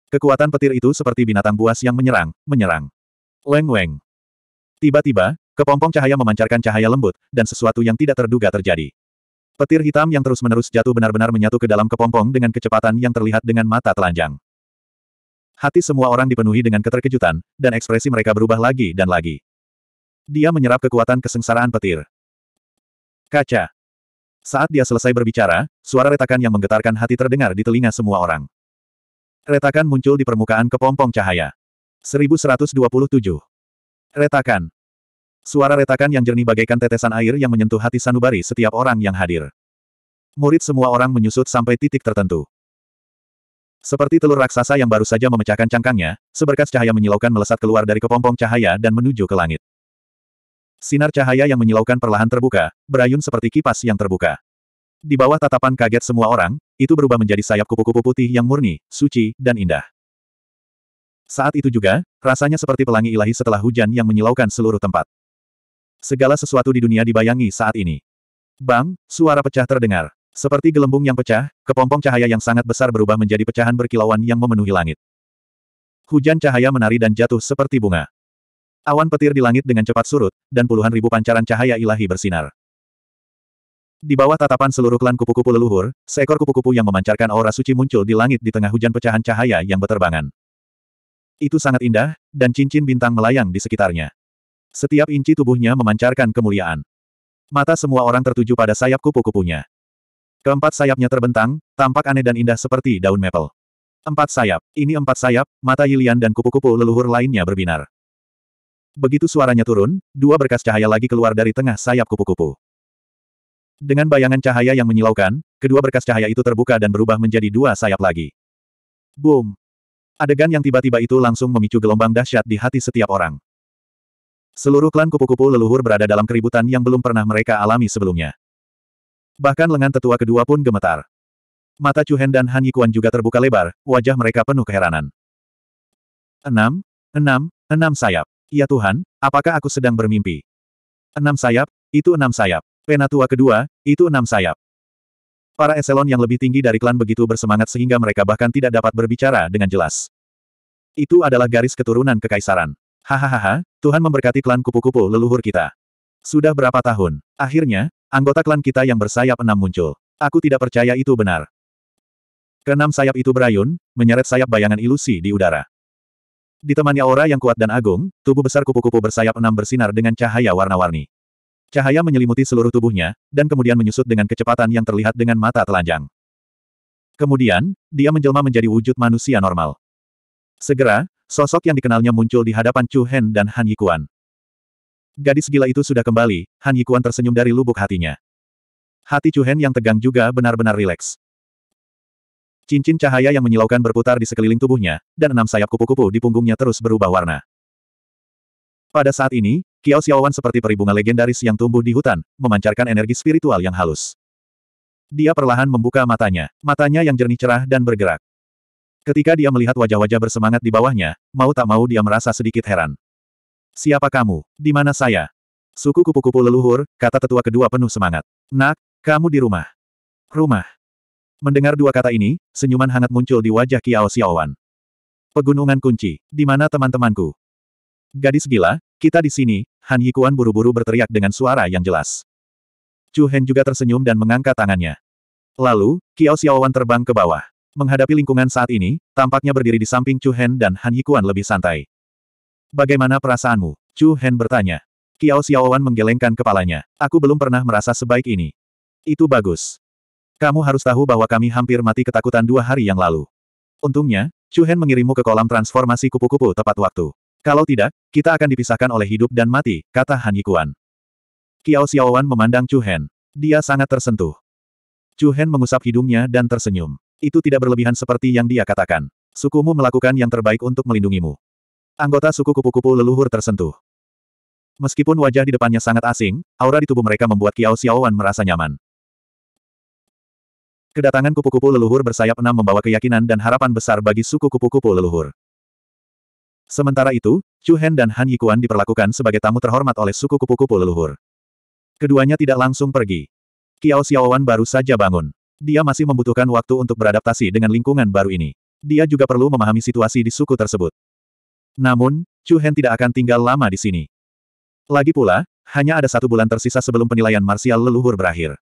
Kekuatan petir itu seperti binatang buas yang menyerang, menyerang. Weng-weng. Tiba-tiba, kepompong cahaya memancarkan cahaya lembut, dan sesuatu yang tidak terduga terjadi. Petir hitam yang terus-menerus jatuh benar-benar menyatu ke dalam kepompong dengan kecepatan yang terlihat dengan mata telanjang. Hati semua orang dipenuhi dengan keterkejutan, dan ekspresi mereka berubah lagi dan lagi. Dia menyerap kekuatan kesengsaraan petir. Kaca. Saat dia selesai berbicara, suara retakan yang menggetarkan hati terdengar di telinga semua orang. Retakan muncul di permukaan kepompong cahaya. 1127. Retakan. Suara retakan yang jernih bagaikan tetesan air yang menyentuh hati sanubari setiap orang yang hadir. Murid semua orang menyusut sampai titik tertentu. Seperti telur raksasa yang baru saja memecahkan cangkangnya, seberkas cahaya menyilaukan melesat keluar dari kepompong cahaya dan menuju ke langit. Sinar cahaya yang menyilaukan perlahan terbuka, berayun seperti kipas yang terbuka. Di bawah tatapan kaget semua orang, itu berubah menjadi sayap kupu-kupu putih yang murni, suci, dan indah. Saat itu juga, rasanya seperti pelangi ilahi setelah hujan yang menyilaukan seluruh tempat. Segala sesuatu di dunia dibayangi saat ini. Bang, suara pecah terdengar. Seperti gelembung yang pecah, kepompong cahaya yang sangat besar berubah menjadi pecahan berkilauan yang memenuhi langit. Hujan cahaya menari dan jatuh seperti bunga. Awan petir di langit dengan cepat surut, dan puluhan ribu pancaran cahaya ilahi bersinar. Di bawah tatapan seluruh klan kupu-kupu leluhur, seekor kupu-kupu yang memancarkan aura suci muncul di langit di tengah hujan pecahan cahaya yang berterbangan. Itu sangat indah, dan cincin bintang melayang di sekitarnya. Setiap inci tubuhnya memancarkan kemuliaan. Mata semua orang tertuju pada sayap kupu-kupunya. Keempat sayapnya terbentang, tampak aneh dan indah seperti daun maple. Empat sayap, ini empat sayap, mata Yilian dan kupu-kupu leluhur lainnya berbinar. Begitu suaranya turun, dua berkas cahaya lagi keluar dari tengah sayap kupu-kupu. Dengan bayangan cahaya yang menyilaukan, kedua berkas cahaya itu terbuka dan berubah menjadi dua sayap lagi. Boom! Adegan yang tiba-tiba itu langsung memicu gelombang dahsyat di hati setiap orang. Seluruh klan kupu-kupu leluhur berada dalam keributan yang belum pernah mereka alami sebelumnya. Bahkan lengan tetua kedua pun gemetar. Mata Cuhen dan Han Yikuan juga terbuka lebar, wajah mereka penuh keheranan. Enam, enam, enam sayap. Ya Tuhan, apakah aku sedang bermimpi? Enam sayap, itu enam sayap. Penatua kedua, itu enam sayap. Para eselon yang lebih tinggi dari klan begitu bersemangat sehingga mereka bahkan tidak dapat berbicara dengan jelas. Itu adalah garis keturunan kekaisaran. Hahaha, Tuhan memberkati klan kupu-kupu leluhur kita. Sudah berapa tahun? Akhirnya, anggota klan kita yang bersayap enam muncul. Aku tidak percaya itu benar. Kenam sayap itu berayun, menyeret sayap bayangan ilusi di udara. Ditemani aura yang kuat dan agung, tubuh besar kupu-kupu bersayap enam bersinar dengan cahaya warna-warni. Cahaya menyelimuti seluruh tubuhnya, dan kemudian menyusut dengan kecepatan yang terlihat dengan mata telanjang. Kemudian, dia menjelma menjadi wujud manusia normal. Segera, sosok yang dikenalnya muncul di hadapan Chu Hen dan Han Yikuan. Gadis gila itu sudah kembali, Han Yikuan tersenyum dari lubuk hatinya. Hati Chu Hen yang tegang juga benar-benar rileks. Cincin cahaya yang menyilaukan berputar di sekeliling tubuhnya, dan enam sayap kupu-kupu di punggungnya terus berubah warna. Pada saat ini, Kiao Xiaowan seperti peribunga legendaris yang tumbuh di hutan, memancarkan energi spiritual yang halus. Dia perlahan membuka matanya, matanya yang jernih cerah dan bergerak. Ketika dia melihat wajah-wajah bersemangat di bawahnya, mau tak mau dia merasa sedikit heran. Siapa kamu? Di mana saya? Suku kupu-kupu leluhur, kata tetua kedua penuh semangat. Nak, kamu di rumah. Rumah. Mendengar dua kata ini, senyuman hangat muncul di wajah Kiao Xiaowan. Pegunungan kunci, di mana teman-temanku? Gadis gila, kita di sini, Han Yikuan buru-buru berteriak dengan suara yang jelas. Chu Hen juga tersenyum dan mengangkat tangannya. Lalu, Kiao Xiaowan terbang ke bawah menghadapi lingkungan saat ini, tampaknya berdiri di samping Chu Hen dan Han Yikuan lebih santai. Bagaimana perasaanmu? Chu Hen bertanya. Kiao Xiaowan menggelengkan kepalanya. Aku belum pernah merasa sebaik ini. Itu bagus. Kamu harus tahu bahwa kami hampir mati ketakutan dua hari yang lalu. Untungnya, Chu Hen mengirimmu ke kolam transformasi kupu-kupu tepat waktu. Kalau tidak, kita akan dipisahkan oleh hidup dan mati, kata Han Yikuan. Kiao Xiaowan memandang Chu Hen. Dia sangat tersentuh. Chu Hen mengusap hidungnya dan tersenyum. Itu tidak berlebihan seperti yang dia katakan. Sukumu melakukan yang terbaik untuk melindungimu. Anggota suku kupu-kupu leluhur tersentuh. Meskipun wajah di depannya sangat asing, aura di tubuh mereka membuat Kiao Xiaowan merasa nyaman. Kedatangan kupu-kupu leluhur bersayap enam membawa keyakinan dan harapan besar bagi suku kupu-kupu leluhur. Sementara itu, Chu Hen dan Han Yikuan diperlakukan sebagai tamu terhormat oleh suku kupu-kupu leluhur. Keduanya tidak langsung pergi. Kiao Xiaowan baru saja bangun. Dia masih membutuhkan waktu untuk beradaptasi dengan lingkungan baru ini. Dia juga perlu memahami situasi di suku tersebut. Namun, Chu Hen tidak akan tinggal lama di sini. Lagi pula, hanya ada satu bulan tersisa sebelum penilaian marsial leluhur berakhir.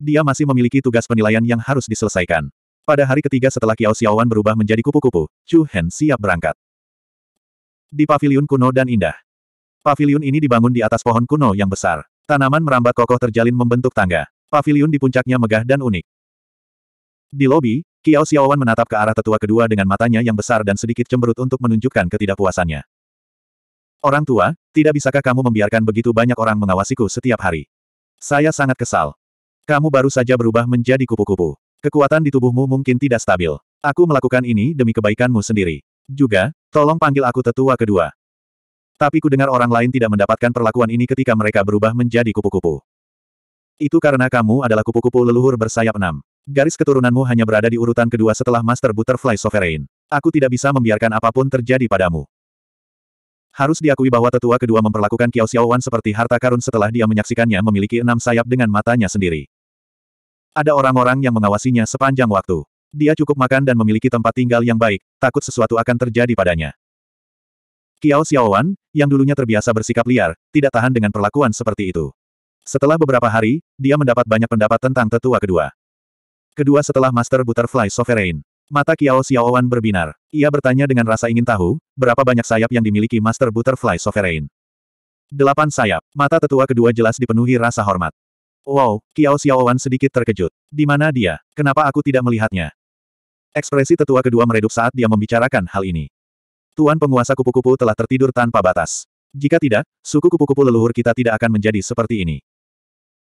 Dia masih memiliki tugas penilaian yang harus diselesaikan. Pada hari ketiga setelah Kiao Xiaowan berubah menjadi kupu-kupu, Chu Hen siap berangkat. Di paviliun kuno dan indah. Paviliun ini dibangun di atas pohon kuno yang besar. Tanaman merambat kokoh terjalin membentuk tangga. Paviliun di puncaknya megah dan unik. Di lobi, Kiao Xiaowan menatap ke arah tetua kedua dengan matanya yang besar dan sedikit cemberut untuk menunjukkan ketidakpuasannya. Orang tua, tidak bisakah kamu membiarkan begitu banyak orang mengawasiku setiap hari? Saya sangat kesal. Kamu baru saja berubah menjadi kupu-kupu. Kekuatan di tubuhmu mungkin tidak stabil. Aku melakukan ini demi kebaikanmu sendiri. Juga, tolong panggil aku tetua kedua. Tapi ku dengar orang lain tidak mendapatkan perlakuan ini ketika mereka berubah menjadi kupu-kupu. Itu karena kamu adalah kupu-kupu leluhur bersayap enam. Garis keturunanmu hanya berada di urutan kedua setelah Master Butterfly Sovereign. Aku tidak bisa membiarkan apapun terjadi padamu. Harus diakui bahwa tetua kedua memperlakukan Kiao Xiaowan seperti harta karun setelah dia menyaksikannya memiliki enam sayap dengan matanya sendiri. Ada orang-orang yang mengawasinya sepanjang waktu. Dia cukup makan dan memiliki tempat tinggal yang baik, takut sesuatu akan terjadi padanya. Kiao Xiaowan, yang dulunya terbiasa bersikap liar, tidak tahan dengan perlakuan seperti itu. Setelah beberapa hari, dia mendapat banyak pendapat tentang tetua kedua. Kedua setelah Master Butterfly Sovereign. Mata Kiao Xiaowan berbinar. Ia bertanya dengan rasa ingin tahu, berapa banyak sayap yang dimiliki Master Butterfly Sovereign. Delapan sayap. Mata tetua kedua jelas dipenuhi rasa hormat. Wow, Kiao Xiaowan sedikit terkejut. Di mana dia? Kenapa aku tidak melihatnya? Ekspresi tetua kedua meredup saat dia membicarakan hal ini. Tuan penguasa kupu-kupu telah tertidur tanpa batas. Jika tidak, suku kupu-kupu leluhur kita tidak akan menjadi seperti ini.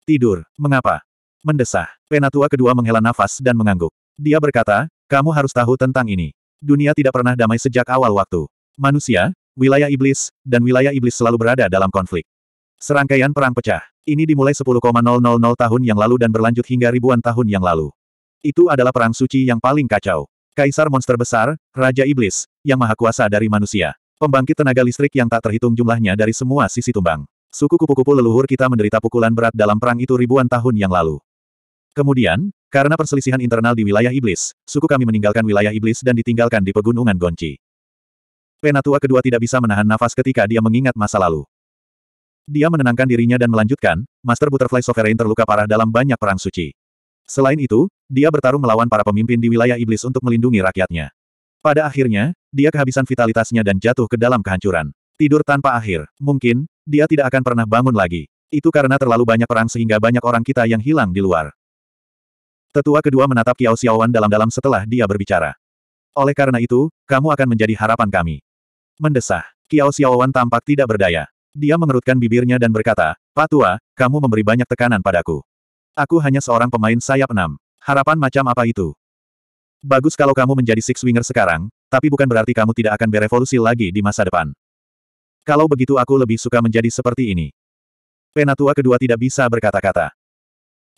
Tidur. Mengapa? Mendesah. Penatua kedua menghela nafas dan mengangguk. Dia berkata, kamu harus tahu tentang ini. Dunia tidak pernah damai sejak awal waktu. Manusia, wilayah iblis, dan wilayah iblis selalu berada dalam konflik. Serangkaian perang pecah. Ini dimulai 10,000 tahun yang lalu dan berlanjut hingga ribuan tahun yang lalu. Itu adalah perang suci yang paling kacau. Kaisar monster besar, Raja Iblis, yang maha kuasa dari manusia. Pembangkit tenaga listrik yang tak terhitung jumlahnya dari semua sisi tumbang. Suku kupu-kupu leluhur kita menderita pukulan berat dalam perang itu ribuan tahun yang lalu. Kemudian, karena perselisihan internal di wilayah iblis, suku kami meninggalkan wilayah iblis dan ditinggalkan di pegunungan Gonci. Penatua kedua tidak bisa menahan nafas ketika dia mengingat masa lalu. Dia menenangkan dirinya dan melanjutkan, Master Butterfly Sovereign terluka parah dalam banyak perang suci. Selain itu, dia bertarung melawan para pemimpin di wilayah iblis untuk melindungi rakyatnya. Pada akhirnya, dia kehabisan vitalitasnya dan jatuh ke dalam kehancuran. Tidur tanpa akhir, mungkin, dia tidak akan pernah bangun lagi. Itu karena terlalu banyak perang sehingga banyak orang kita yang hilang di luar. Tetua kedua menatap Kiao Xiaowan dalam-dalam setelah dia berbicara. Oleh karena itu, kamu akan menjadi harapan kami. Mendesah, Kiao Xiaowan tampak tidak berdaya. Dia mengerutkan bibirnya dan berkata, Pak Tua, kamu memberi banyak tekanan padaku. Aku hanya seorang pemain sayap enam. Harapan macam apa itu? Bagus kalau kamu menjadi Six Winger sekarang, tapi bukan berarti kamu tidak akan berevolusi lagi di masa depan. Kalau begitu aku lebih suka menjadi seperti ini. Penatua kedua tidak bisa berkata-kata.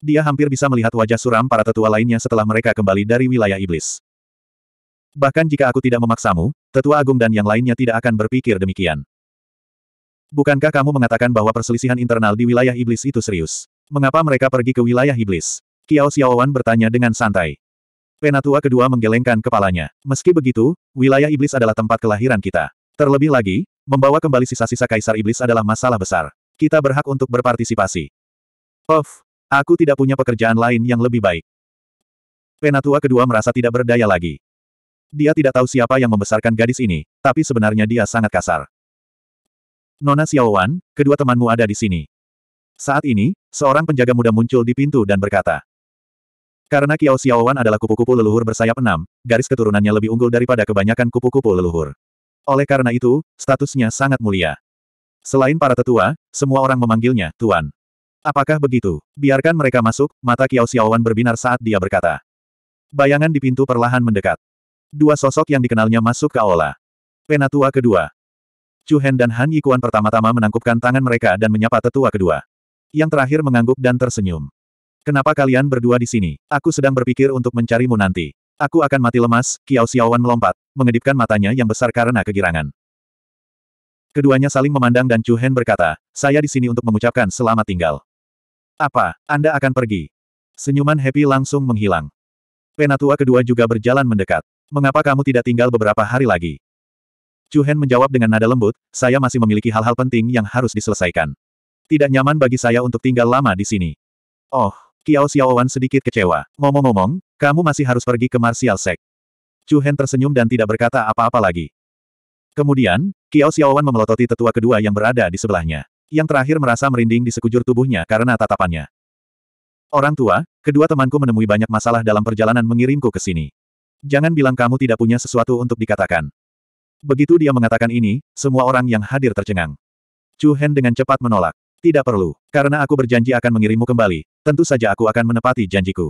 Dia hampir bisa melihat wajah suram para tetua lainnya setelah mereka kembali dari wilayah iblis. Bahkan jika aku tidak memaksamu, tetua agung dan yang lainnya tidak akan berpikir demikian. Bukankah kamu mengatakan bahwa perselisihan internal di wilayah iblis itu serius? Mengapa mereka pergi ke wilayah iblis? Kiao Xiaowan bertanya dengan santai. Penatua kedua menggelengkan kepalanya. Meski begitu, wilayah iblis adalah tempat kelahiran kita. Terlebih lagi, Membawa kembali sisa-sisa Kaisar Iblis adalah masalah besar. Kita berhak untuk berpartisipasi. Of, aku tidak punya pekerjaan lain yang lebih baik. Penatua kedua merasa tidak berdaya lagi. Dia tidak tahu siapa yang membesarkan gadis ini, tapi sebenarnya dia sangat kasar. Nona Xiaowan, kedua temanmu ada di sini. Saat ini, seorang penjaga muda muncul di pintu dan berkata. Karena Kiao Xiaowan adalah kupu-kupu leluhur bersayap enam, garis keturunannya lebih unggul daripada kebanyakan kupu-kupu leluhur. Oleh karena itu, statusnya sangat mulia. Selain para tetua, semua orang memanggilnya, Tuan. Apakah begitu? Biarkan mereka masuk, mata Kiao Xiaowan berbinar saat dia berkata. Bayangan di pintu perlahan mendekat. Dua sosok yang dikenalnya masuk ke aula. Penatua kedua. Chu Hen dan Han Yikuan pertama-tama menangkupkan tangan mereka dan menyapa tetua kedua. Yang terakhir mengangguk dan tersenyum. Kenapa kalian berdua di sini? Aku sedang berpikir untuk mencarimu nanti. Aku akan mati lemas, Kiao Xiaowan melompat, mengedipkan matanya yang besar karena kegirangan. Keduanya saling memandang dan Chu Hen berkata, saya di sini untuk mengucapkan selamat tinggal. Apa, Anda akan pergi? Senyuman Happy langsung menghilang. Penatua kedua juga berjalan mendekat. Mengapa kamu tidak tinggal beberapa hari lagi? Chu Hen menjawab dengan nada lembut, saya masih memiliki hal-hal penting yang harus diselesaikan. Tidak nyaman bagi saya untuk tinggal lama di sini. Oh, Kiao Xiaowan sedikit kecewa. Ngomong-ngomong, kamu masih harus pergi ke Martial Sek. Chu Hen tersenyum dan tidak berkata apa-apa lagi. Kemudian, Kiao Xiaowan memelototi tetua kedua yang berada di sebelahnya. Yang terakhir merasa merinding di sekujur tubuhnya karena tatapannya. Orang tua, kedua temanku menemui banyak masalah dalam perjalanan mengirimku ke sini. Jangan bilang kamu tidak punya sesuatu untuk dikatakan. Begitu dia mengatakan ini, semua orang yang hadir tercengang. Chu Hen dengan cepat menolak. Tidak perlu, karena aku berjanji akan mengirimmu kembali, tentu saja aku akan menepati janjiku.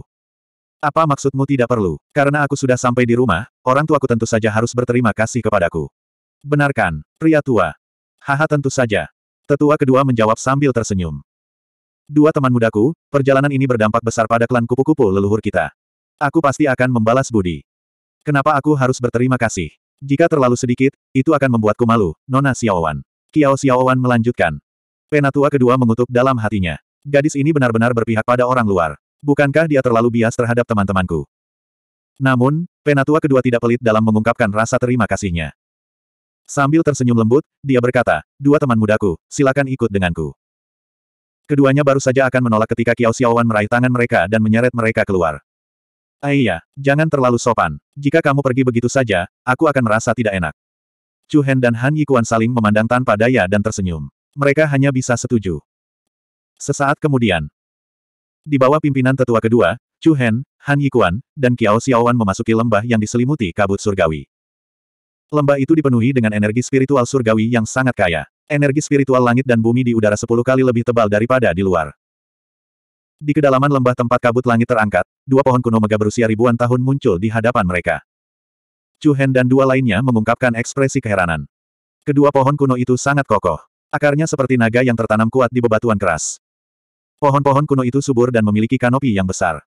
Apa maksudmu tidak perlu? Karena aku sudah sampai di rumah, orang tuaku tentu saja harus berterima kasih kepadaku. Benarkan, pria tua. Haha tentu saja. Tetua kedua menjawab sambil tersenyum. Dua teman mudaku, perjalanan ini berdampak besar pada klan kupu-kupu leluhur kita. Aku pasti akan membalas budi. Kenapa aku harus berterima kasih? Jika terlalu sedikit, itu akan membuatku malu, Nona Xiaowan. Kiao Xiaowan melanjutkan. Penatua kedua mengutuk dalam hatinya. Gadis ini benar-benar berpihak pada orang luar. Bukankah dia terlalu bias terhadap teman-temanku? Namun, penatua kedua tidak pelit dalam mengungkapkan rasa terima kasihnya. Sambil tersenyum lembut, dia berkata, dua teman mudaku, silakan ikut denganku. Keduanya baru saja akan menolak ketika Kiao Xiaowan meraih tangan mereka dan menyeret mereka keluar. Aiya, ah jangan terlalu sopan. Jika kamu pergi begitu saja, aku akan merasa tidak enak. Chu Hen dan Han Yikuan saling memandang tanpa daya dan tersenyum. Mereka hanya bisa setuju. Sesaat kemudian, di bawah pimpinan tetua kedua, Chu Hen, Han Yikuan, dan Kiao Xiaowan memasuki lembah yang diselimuti kabut surgawi. Lembah itu dipenuhi dengan energi spiritual surgawi yang sangat kaya. Energi spiritual langit dan bumi di udara sepuluh kali lebih tebal daripada di luar. Di kedalaman lembah tempat kabut langit terangkat, dua pohon kuno megah berusia ribuan tahun muncul di hadapan mereka. Chu Hen dan dua lainnya mengungkapkan ekspresi keheranan. Kedua pohon kuno itu sangat kokoh. Akarnya seperti naga yang tertanam kuat di bebatuan keras. Pohon-pohon kuno itu subur dan memiliki kanopi yang besar.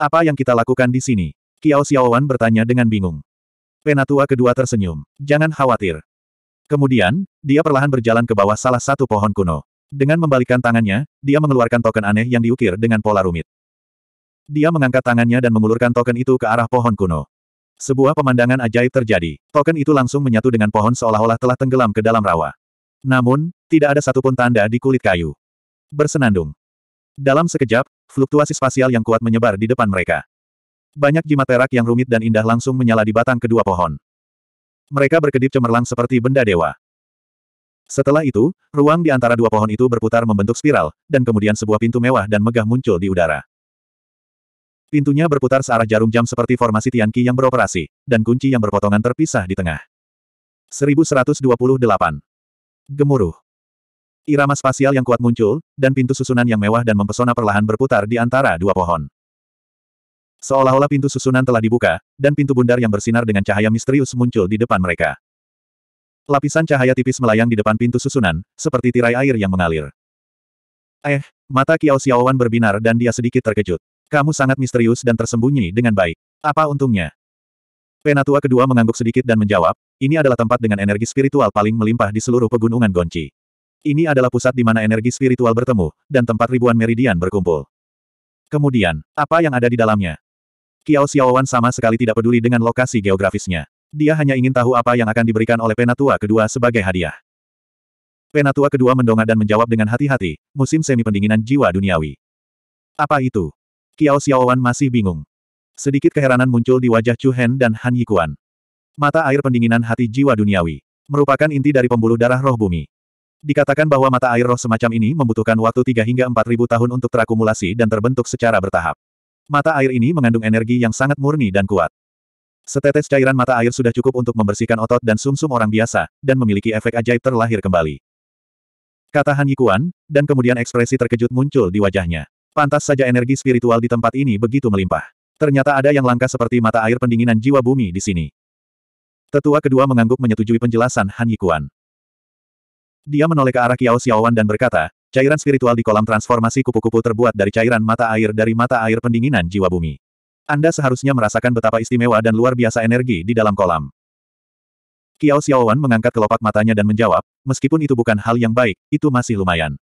Apa yang kita lakukan di sini? Kiao Xiaowan bertanya dengan bingung. Penatua kedua tersenyum. Jangan khawatir. Kemudian, dia perlahan berjalan ke bawah salah satu pohon kuno. Dengan membalikkan tangannya, dia mengeluarkan token aneh yang diukir dengan pola rumit. Dia mengangkat tangannya dan mengulurkan token itu ke arah pohon kuno. Sebuah pemandangan ajaib terjadi. Token itu langsung menyatu dengan pohon seolah-olah telah tenggelam ke dalam rawa. Namun, tidak ada satupun tanda di kulit kayu. Bersenandung. Dalam sekejap, fluktuasi spasial yang kuat menyebar di depan mereka. Banyak jimat perak yang rumit dan indah langsung menyala di batang kedua pohon. Mereka berkedip cemerlang seperti benda dewa. Setelah itu, ruang di antara dua pohon itu berputar membentuk spiral, dan kemudian sebuah pintu mewah dan megah muncul di udara. Pintunya berputar searah jarum jam seperti formasi Tianqi yang beroperasi, dan kunci yang berpotongan terpisah di tengah. 1128. Gemuruh. Irama spasial yang kuat muncul, dan pintu susunan yang mewah dan mempesona perlahan berputar di antara dua pohon. Seolah-olah pintu susunan telah dibuka, dan pintu bundar yang bersinar dengan cahaya misterius muncul di depan mereka. Lapisan cahaya tipis melayang di depan pintu susunan, seperti tirai air yang mengalir. Eh, mata Kiao Xiaowan berbinar dan dia sedikit terkejut. Kamu sangat misterius dan tersembunyi dengan baik. Apa untungnya? Penatua kedua mengangguk sedikit dan menjawab, ini adalah tempat dengan energi spiritual paling melimpah di seluruh pegunungan Gonci. Ini adalah pusat di mana energi spiritual bertemu, dan tempat ribuan meridian berkumpul. Kemudian, apa yang ada di dalamnya? Kiao Xiaowan sama sekali tidak peduli dengan lokasi geografisnya. Dia hanya ingin tahu apa yang akan diberikan oleh penatua kedua sebagai hadiah. Penatua kedua mendongak dan menjawab dengan hati-hati, musim semi pendinginan jiwa duniawi. Apa itu? Kiao Xiaowan masih bingung. Sedikit keheranan muncul di wajah Chu Hen dan Han Yikuan. Mata air pendinginan hati jiwa duniawi. Merupakan inti dari pembuluh darah roh bumi. Dikatakan bahwa mata air roh semacam ini membutuhkan waktu 3 hingga ribu tahun untuk terakumulasi dan terbentuk secara bertahap. Mata air ini mengandung energi yang sangat murni dan kuat. Setetes cairan mata air sudah cukup untuk membersihkan otot dan sumsum -sum orang biasa, dan memiliki efek ajaib terlahir kembali. Kata Han Yikuan, dan kemudian ekspresi terkejut muncul di wajahnya. Pantas saja energi spiritual di tempat ini begitu melimpah. Ternyata ada yang langka seperti mata air pendinginan jiwa bumi di sini. Tetua kedua mengangguk menyetujui penjelasan Han Yikuan. Dia menoleh ke arah Kiao Xiaowan dan berkata, cairan spiritual di kolam transformasi kupu-kupu terbuat dari cairan mata air dari mata air pendinginan jiwa bumi. Anda seharusnya merasakan betapa istimewa dan luar biasa energi di dalam kolam. Kiao Xiaowan mengangkat kelopak matanya dan menjawab, meskipun itu bukan hal yang baik, itu masih lumayan.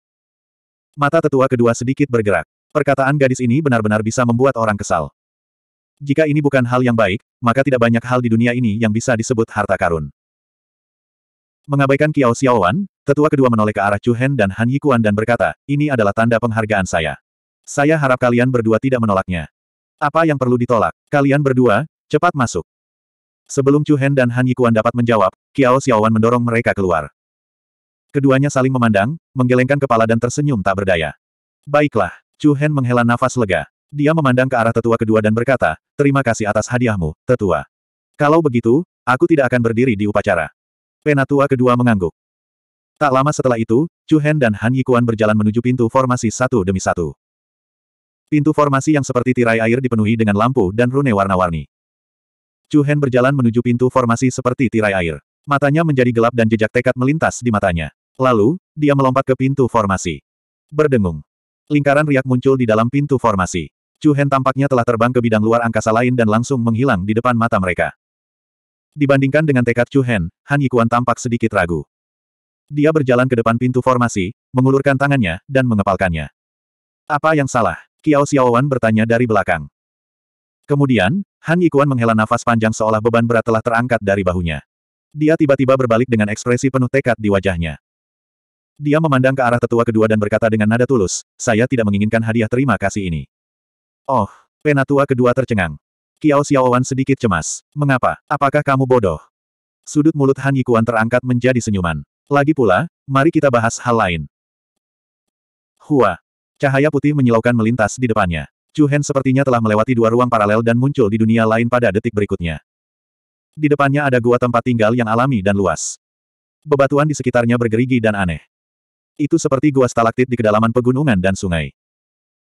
Mata tetua kedua sedikit bergerak. Perkataan gadis ini benar-benar bisa membuat orang kesal. Jika ini bukan hal yang baik, maka tidak banyak hal di dunia ini yang bisa disebut harta karun. Mengabaikan Kiao Xiaowan, tetua kedua menoleh ke arah Chu Hen dan Han Yikuan dan berkata, ini adalah tanda penghargaan saya. Saya harap kalian berdua tidak menolaknya. Apa yang perlu ditolak? Kalian berdua, cepat masuk. Sebelum Chu Hen dan Han Yikuan dapat menjawab, Kiao Xiaowan mendorong mereka keluar. Keduanya saling memandang, menggelengkan kepala dan tersenyum tak berdaya. Baiklah, Chu Hen menghela nafas lega. Dia memandang ke arah tetua kedua dan berkata, terima kasih atas hadiahmu, tetua. Kalau begitu, aku tidak akan berdiri di upacara. Penatua kedua mengangguk. Tak lama setelah itu, Chu Hen dan Han Yikuan berjalan menuju pintu formasi satu demi satu. Pintu formasi yang seperti tirai air dipenuhi dengan lampu dan rune warna-warni. Chu Hen berjalan menuju pintu formasi seperti tirai air. Matanya menjadi gelap dan jejak tekad melintas di matanya. Lalu, dia melompat ke pintu formasi. Berdengung. Lingkaran riak muncul di dalam pintu formasi. Chu Hen tampaknya telah terbang ke bidang luar angkasa lain dan langsung menghilang di depan mata mereka. Dibandingkan dengan tekad Chu Hen, Han Yikuan tampak sedikit ragu. Dia berjalan ke depan pintu formasi, mengulurkan tangannya, dan mengepalkannya. Apa yang salah? Kiao Xiaowan bertanya dari belakang. Kemudian, Han Yikuan menghela nafas panjang seolah beban berat telah terangkat dari bahunya. Dia tiba-tiba berbalik dengan ekspresi penuh tekad di wajahnya. Dia memandang ke arah tetua kedua dan berkata dengan nada tulus, saya tidak menginginkan hadiah terima kasih ini. Oh, penatua kedua tercengang. Kiao Xiaowan sedikit cemas. Mengapa? Apakah kamu bodoh? Sudut mulut Han Yikuan terangkat menjadi senyuman. Lagi pula, mari kita bahas hal lain. Hua. Cahaya putih menyilaukan melintas di depannya. Chu Hen sepertinya telah melewati dua ruang paralel dan muncul di dunia lain pada detik berikutnya. Di depannya ada gua tempat tinggal yang alami dan luas. Bebatuan di sekitarnya bergerigi dan aneh. Itu seperti gua stalaktit di kedalaman pegunungan dan sungai.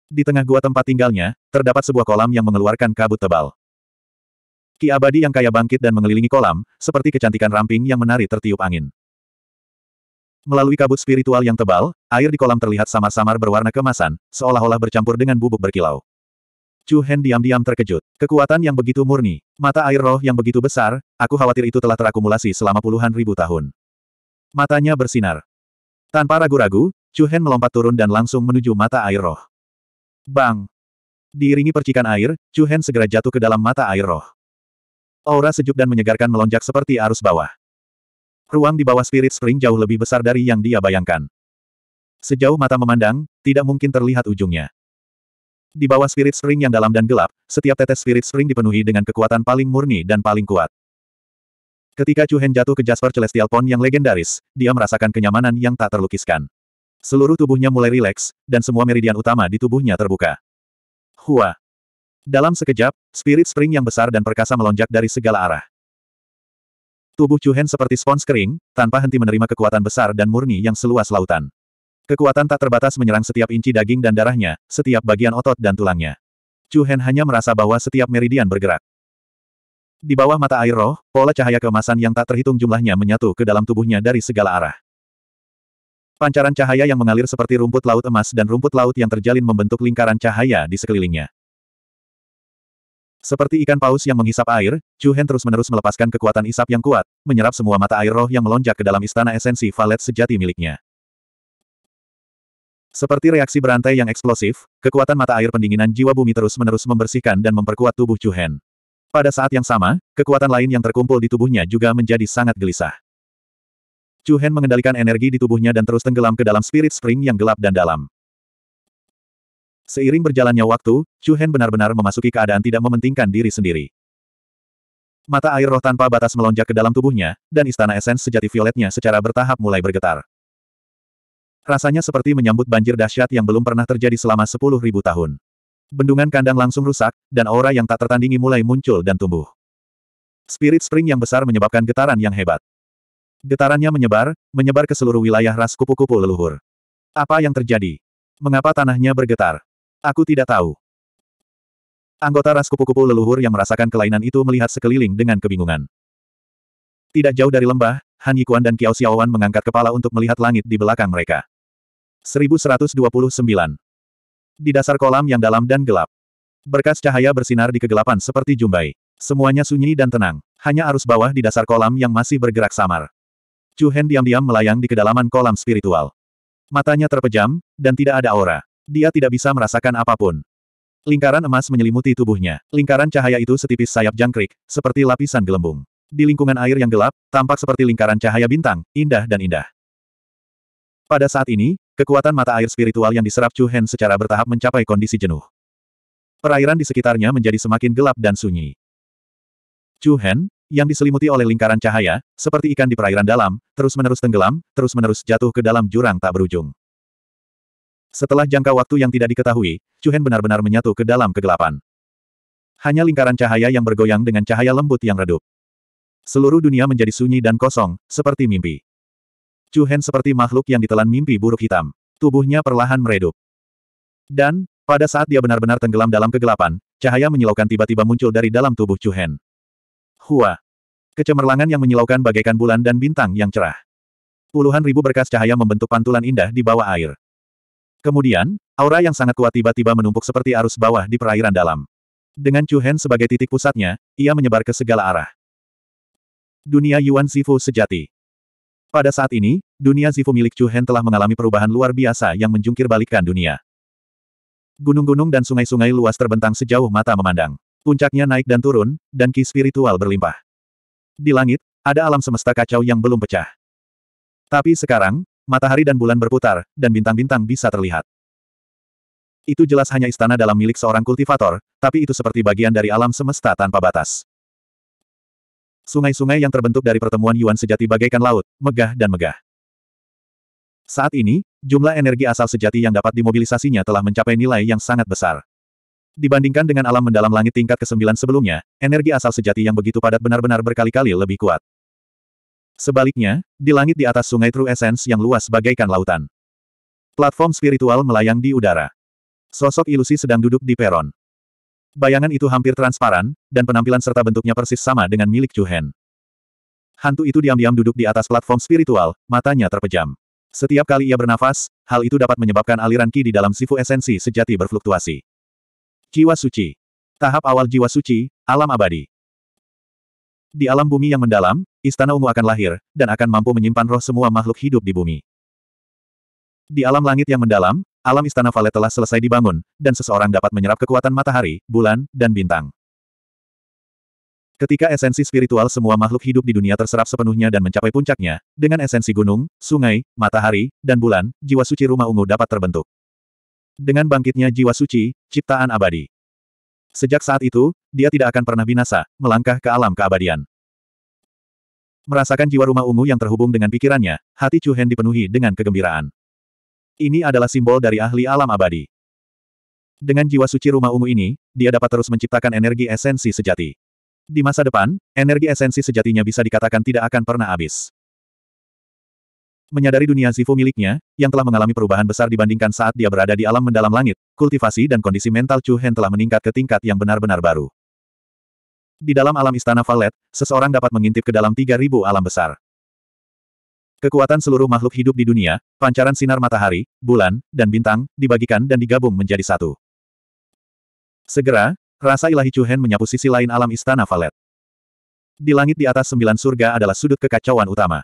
Di tengah gua tempat tinggalnya, terdapat sebuah kolam yang mengeluarkan kabut tebal. Ki abadi yang kaya bangkit dan mengelilingi kolam, seperti kecantikan ramping yang menari tertiup angin. Melalui kabut spiritual yang tebal, air di kolam terlihat samar-samar berwarna kemasan, seolah-olah bercampur dengan bubuk berkilau. Chu Hen diam-diam terkejut. Kekuatan yang begitu murni, mata air roh yang begitu besar, aku khawatir itu telah terakumulasi selama puluhan ribu tahun. Matanya bersinar. Tanpa ragu-ragu, Chu Hen melompat turun dan langsung menuju mata air roh. Bang! Diiringi percikan air, Chu Hen segera jatuh ke dalam mata air roh. Aura sejuk dan menyegarkan melonjak seperti arus bawah. Ruang di bawah Spirit Spring jauh lebih besar dari yang dia bayangkan. Sejauh mata memandang, tidak mungkin terlihat ujungnya. Di bawah Spirit Spring yang dalam dan gelap, setiap tetes Spirit Spring dipenuhi dengan kekuatan paling murni dan paling kuat. Ketika Chu jatuh ke Jasper Celestial Pond yang legendaris, dia merasakan kenyamanan yang tak terlukiskan. Seluruh tubuhnya mulai rileks, dan semua meridian utama di tubuhnya terbuka. Hua! Dalam sekejap, spirit spring yang besar dan perkasa melonjak dari segala arah. Tubuh Chu Hen seperti spons kering, tanpa henti menerima kekuatan besar dan murni yang seluas lautan. Kekuatan tak terbatas menyerang setiap inci daging dan darahnya, setiap bagian otot dan tulangnya. Chu Hen hanya merasa bahwa setiap meridian bergerak. Di bawah mata air roh, pola cahaya keemasan yang tak terhitung jumlahnya menyatu ke dalam tubuhnya dari segala arah. Pancaran cahaya yang mengalir seperti rumput laut emas dan rumput laut yang terjalin membentuk lingkaran cahaya di sekelilingnya. Seperti ikan paus yang menghisap air, Chu Hen terus-menerus melepaskan kekuatan isap yang kuat, menyerap semua mata air roh yang melonjak ke dalam istana esensi valet sejati miliknya. Seperti reaksi berantai yang eksplosif, kekuatan mata air pendinginan jiwa bumi terus-menerus membersihkan dan memperkuat tubuh Chu Hen. Pada saat yang sama, kekuatan lain yang terkumpul di tubuhnya juga menjadi sangat gelisah. Chu Hen mengendalikan energi di tubuhnya dan terus tenggelam ke dalam spirit spring yang gelap dan dalam. Seiring berjalannya waktu, Chu Hen benar-benar memasuki keadaan tidak mementingkan diri sendiri. Mata air roh tanpa batas melonjak ke dalam tubuhnya, dan istana esens sejati violetnya secara bertahap mulai bergetar. Rasanya seperti menyambut banjir dahsyat yang belum pernah terjadi selama sepuluh ribu tahun. Bendungan kandang langsung rusak, dan aura yang tak tertandingi mulai muncul dan tumbuh. Spirit Spring yang besar menyebabkan getaran yang hebat. Getarannya menyebar, menyebar ke seluruh wilayah ras kupu-kupu leluhur. Apa yang terjadi? Mengapa tanahnya bergetar? Aku tidak tahu. Anggota ras kupu-kupu leluhur yang merasakan kelainan itu melihat sekeliling dengan kebingungan. Tidak jauh dari lembah, Han Yikuan dan Kiao Xiaowan mengangkat kepala untuk melihat langit di belakang mereka. 1129. Di dasar kolam yang dalam dan gelap. Berkas cahaya bersinar di kegelapan seperti jumbai. Semuanya sunyi dan tenang. Hanya arus bawah di dasar kolam yang masih bergerak samar. Chu Hen diam-diam melayang di kedalaman kolam spiritual. Matanya terpejam, dan tidak ada aura. Dia tidak bisa merasakan apapun. Lingkaran emas menyelimuti tubuhnya. Lingkaran cahaya itu setipis sayap jangkrik, seperti lapisan gelembung. Di lingkungan air yang gelap, tampak seperti lingkaran cahaya bintang, indah dan indah. Pada saat ini, kekuatan mata air spiritual yang diserap Chu Hen secara bertahap mencapai kondisi jenuh. Perairan di sekitarnya menjadi semakin gelap dan sunyi. Chu Hen, yang diselimuti oleh lingkaran cahaya, seperti ikan di perairan dalam, terus-menerus tenggelam, terus-menerus jatuh ke dalam jurang tak berujung. Setelah jangka waktu yang tidak diketahui, Hen benar-benar menyatu ke dalam kegelapan. Hanya lingkaran cahaya yang bergoyang dengan cahaya lembut yang redup. Seluruh dunia menjadi sunyi dan kosong, seperti mimpi. Hen seperti makhluk yang ditelan mimpi buruk hitam. Tubuhnya perlahan meredup. Dan, pada saat dia benar-benar tenggelam dalam kegelapan, cahaya menyilaukan tiba-tiba muncul dari dalam tubuh Hen. Hua. Kecemerlangan yang menyilaukan bagaikan bulan dan bintang yang cerah. Puluhan ribu berkas cahaya membentuk pantulan indah di bawah air. Kemudian, aura yang sangat kuat tiba-tiba menumpuk seperti arus bawah di perairan dalam. Dengan Chu Hen sebagai titik pusatnya, ia menyebar ke segala arah. Dunia Yuan Zifu sejati. Pada saat ini, dunia Zifu milik Chu Hen telah mengalami perubahan luar biasa yang menjungkir balikkan dunia. Gunung-gunung dan sungai-sungai luas terbentang sejauh mata memandang. Puncaknya naik dan turun, dan ki spiritual berlimpah. Di langit, ada alam semesta kacau yang belum pecah. Tapi sekarang, matahari dan bulan berputar, dan bintang-bintang bisa terlihat. Itu jelas hanya istana dalam milik seorang kultivator, tapi itu seperti bagian dari alam semesta tanpa batas. Sungai-sungai yang terbentuk dari pertemuan Yuan sejati bagaikan laut, megah dan megah. Saat ini, jumlah energi asal sejati yang dapat dimobilisasinya telah mencapai nilai yang sangat besar. Dibandingkan dengan alam mendalam langit tingkat ke-9 sebelumnya, energi asal sejati yang begitu padat benar-benar berkali-kali lebih kuat. Sebaliknya, di langit di atas sungai True Essence yang luas bagaikan lautan. Platform spiritual melayang di udara. Sosok ilusi sedang duduk di peron. Bayangan itu hampir transparan, dan penampilan serta bentuknya persis sama dengan milik Chu Hen. Hantu itu diam-diam duduk di atas platform spiritual, matanya terpejam. Setiap kali ia bernafas, hal itu dapat menyebabkan aliran ki di dalam sifu esensi sejati berfluktuasi. Jiwa suci. Tahap awal jiwa suci, alam abadi. Di alam bumi yang mendalam, istana ungu akan lahir, dan akan mampu menyimpan roh semua makhluk hidup di bumi. Di alam langit yang mendalam, alam istana Valet telah selesai dibangun, dan seseorang dapat menyerap kekuatan matahari, bulan, dan bintang. Ketika esensi spiritual semua makhluk hidup di dunia terserap sepenuhnya dan mencapai puncaknya, dengan esensi gunung, sungai, matahari, dan bulan, jiwa suci rumah ungu dapat terbentuk. Dengan bangkitnya jiwa suci, ciptaan abadi. Sejak saat itu, dia tidak akan pernah binasa, melangkah ke alam keabadian. Merasakan jiwa rumah ungu yang terhubung dengan pikirannya, hati Chu Hen dipenuhi dengan kegembiraan. Ini adalah simbol dari ahli alam abadi. Dengan jiwa suci rumah ungu ini, dia dapat terus menciptakan energi esensi sejati. Di masa depan, energi esensi sejatinya bisa dikatakan tidak akan pernah habis. Menyadari dunia Zifu miliknya, yang telah mengalami perubahan besar dibandingkan saat dia berada di alam mendalam langit, kultivasi dan kondisi mental Chu Hen telah meningkat ke tingkat yang benar-benar baru. Di dalam alam istana Valet, seseorang dapat mengintip ke dalam 3.000 alam besar. Kekuatan seluruh makhluk hidup di dunia, pancaran sinar matahari, bulan, dan bintang, dibagikan dan digabung menjadi satu. Segera, rasa ilahi Chu Hen menyapu sisi lain alam istana Valet. Di langit di atas sembilan surga adalah sudut kekacauan utama.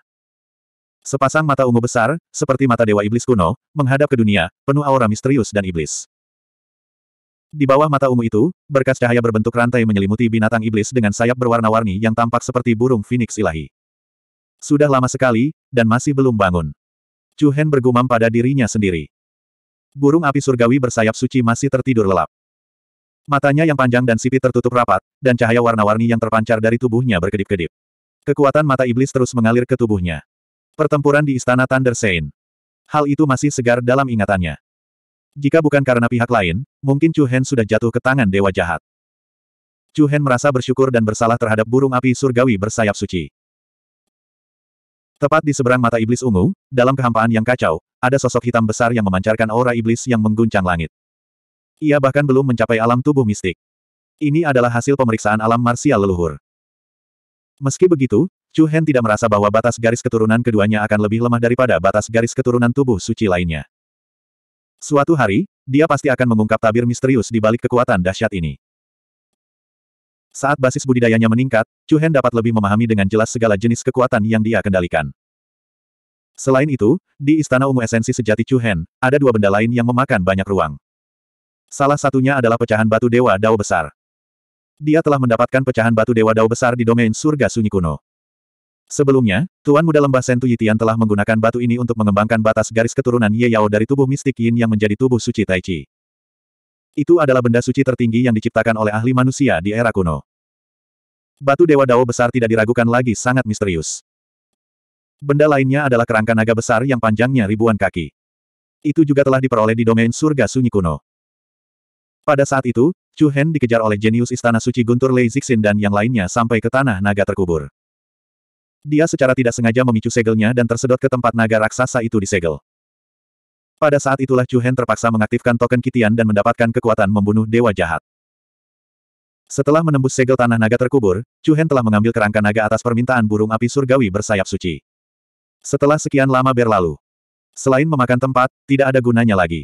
Sepasang mata ungu besar, seperti mata dewa iblis kuno, menghadap ke dunia, penuh aura misterius dan iblis. Di bawah mata ungu itu, berkas cahaya berbentuk rantai menyelimuti binatang iblis dengan sayap berwarna-warni yang tampak seperti burung Phoenix ilahi. Sudah lama sekali, dan masih belum bangun. Chu Hen bergumam pada dirinya sendiri. Burung api surgawi bersayap suci masih tertidur lelap. Matanya yang panjang dan sipit tertutup rapat, dan cahaya warna-warni yang terpancar dari tubuhnya berkedip-kedip. Kekuatan mata iblis terus mengalir ke tubuhnya. Pertempuran di Istana Thunder Sein. Hal itu masih segar dalam ingatannya. Jika bukan karena pihak lain, mungkin Chu Hen sudah jatuh ke tangan dewa jahat. Chu Hen merasa bersyukur dan bersalah terhadap burung api surgawi bersayap suci. Tepat di seberang mata iblis ungu, dalam kehampaan yang kacau, ada sosok hitam besar yang memancarkan aura iblis yang mengguncang langit. Ia bahkan belum mencapai alam tubuh mistik. Ini adalah hasil pemeriksaan alam marsial leluhur. Meski begitu, Chu Hen tidak merasa bahwa batas garis keturunan keduanya akan lebih lemah daripada batas garis keturunan tubuh suci lainnya. Suatu hari, dia pasti akan mengungkap tabir misterius di balik kekuatan dahsyat ini. Saat basis budidayanya meningkat, Chu Hen dapat lebih memahami dengan jelas segala jenis kekuatan yang dia kendalikan. Selain itu, di Istana Ungu Esensi Sejati Chu Hen, ada dua benda lain yang memakan banyak ruang. Salah satunya adalah pecahan batu Dewa Dao Besar. Dia telah mendapatkan pecahan batu Dewa Dao Besar di domain surga sunyi kuno. Sebelumnya, Tuan Muda Lembah Sentu Yitian telah menggunakan batu ini untuk mengembangkan batas garis keturunan Ye Yao dari tubuh mistik Yin yang menjadi tubuh suci Tai Chi. Itu adalah benda suci tertinggi yang diciptakan oleh ahli manusia di era kuno. Batu Dewa Dao besar tidak diragukan lagi sangat misterius. Benda lainnya adalah kerangka naga besar yang panjangnya ribuan kaki. Itu juga telah diperoleh di domain surga sunyi kuno. Pada saat itu, Chu Hen dikejar oleh jenius Istana Suci Guntur Lei Zixin dan yang lainnya sampai ke tanah naga terkubur. Dia secara tidak sengaja memicu segelnya dan tersedot ke tempat naga raksasa itu disegel. Pada saat itulah Chu Hen terpaksa mengaktifkan token Kitian dan mendapatkan kekuatan membunuh dewa jahat. Setelah menembus segel tanah naga terkubur, Chu Hen telah mengambil kerangka naga atas permintaan burung api surgawi bersayap suci. Setelah sekian lama berlalu, selain memakan tempat, tidak ada gunanya lagi.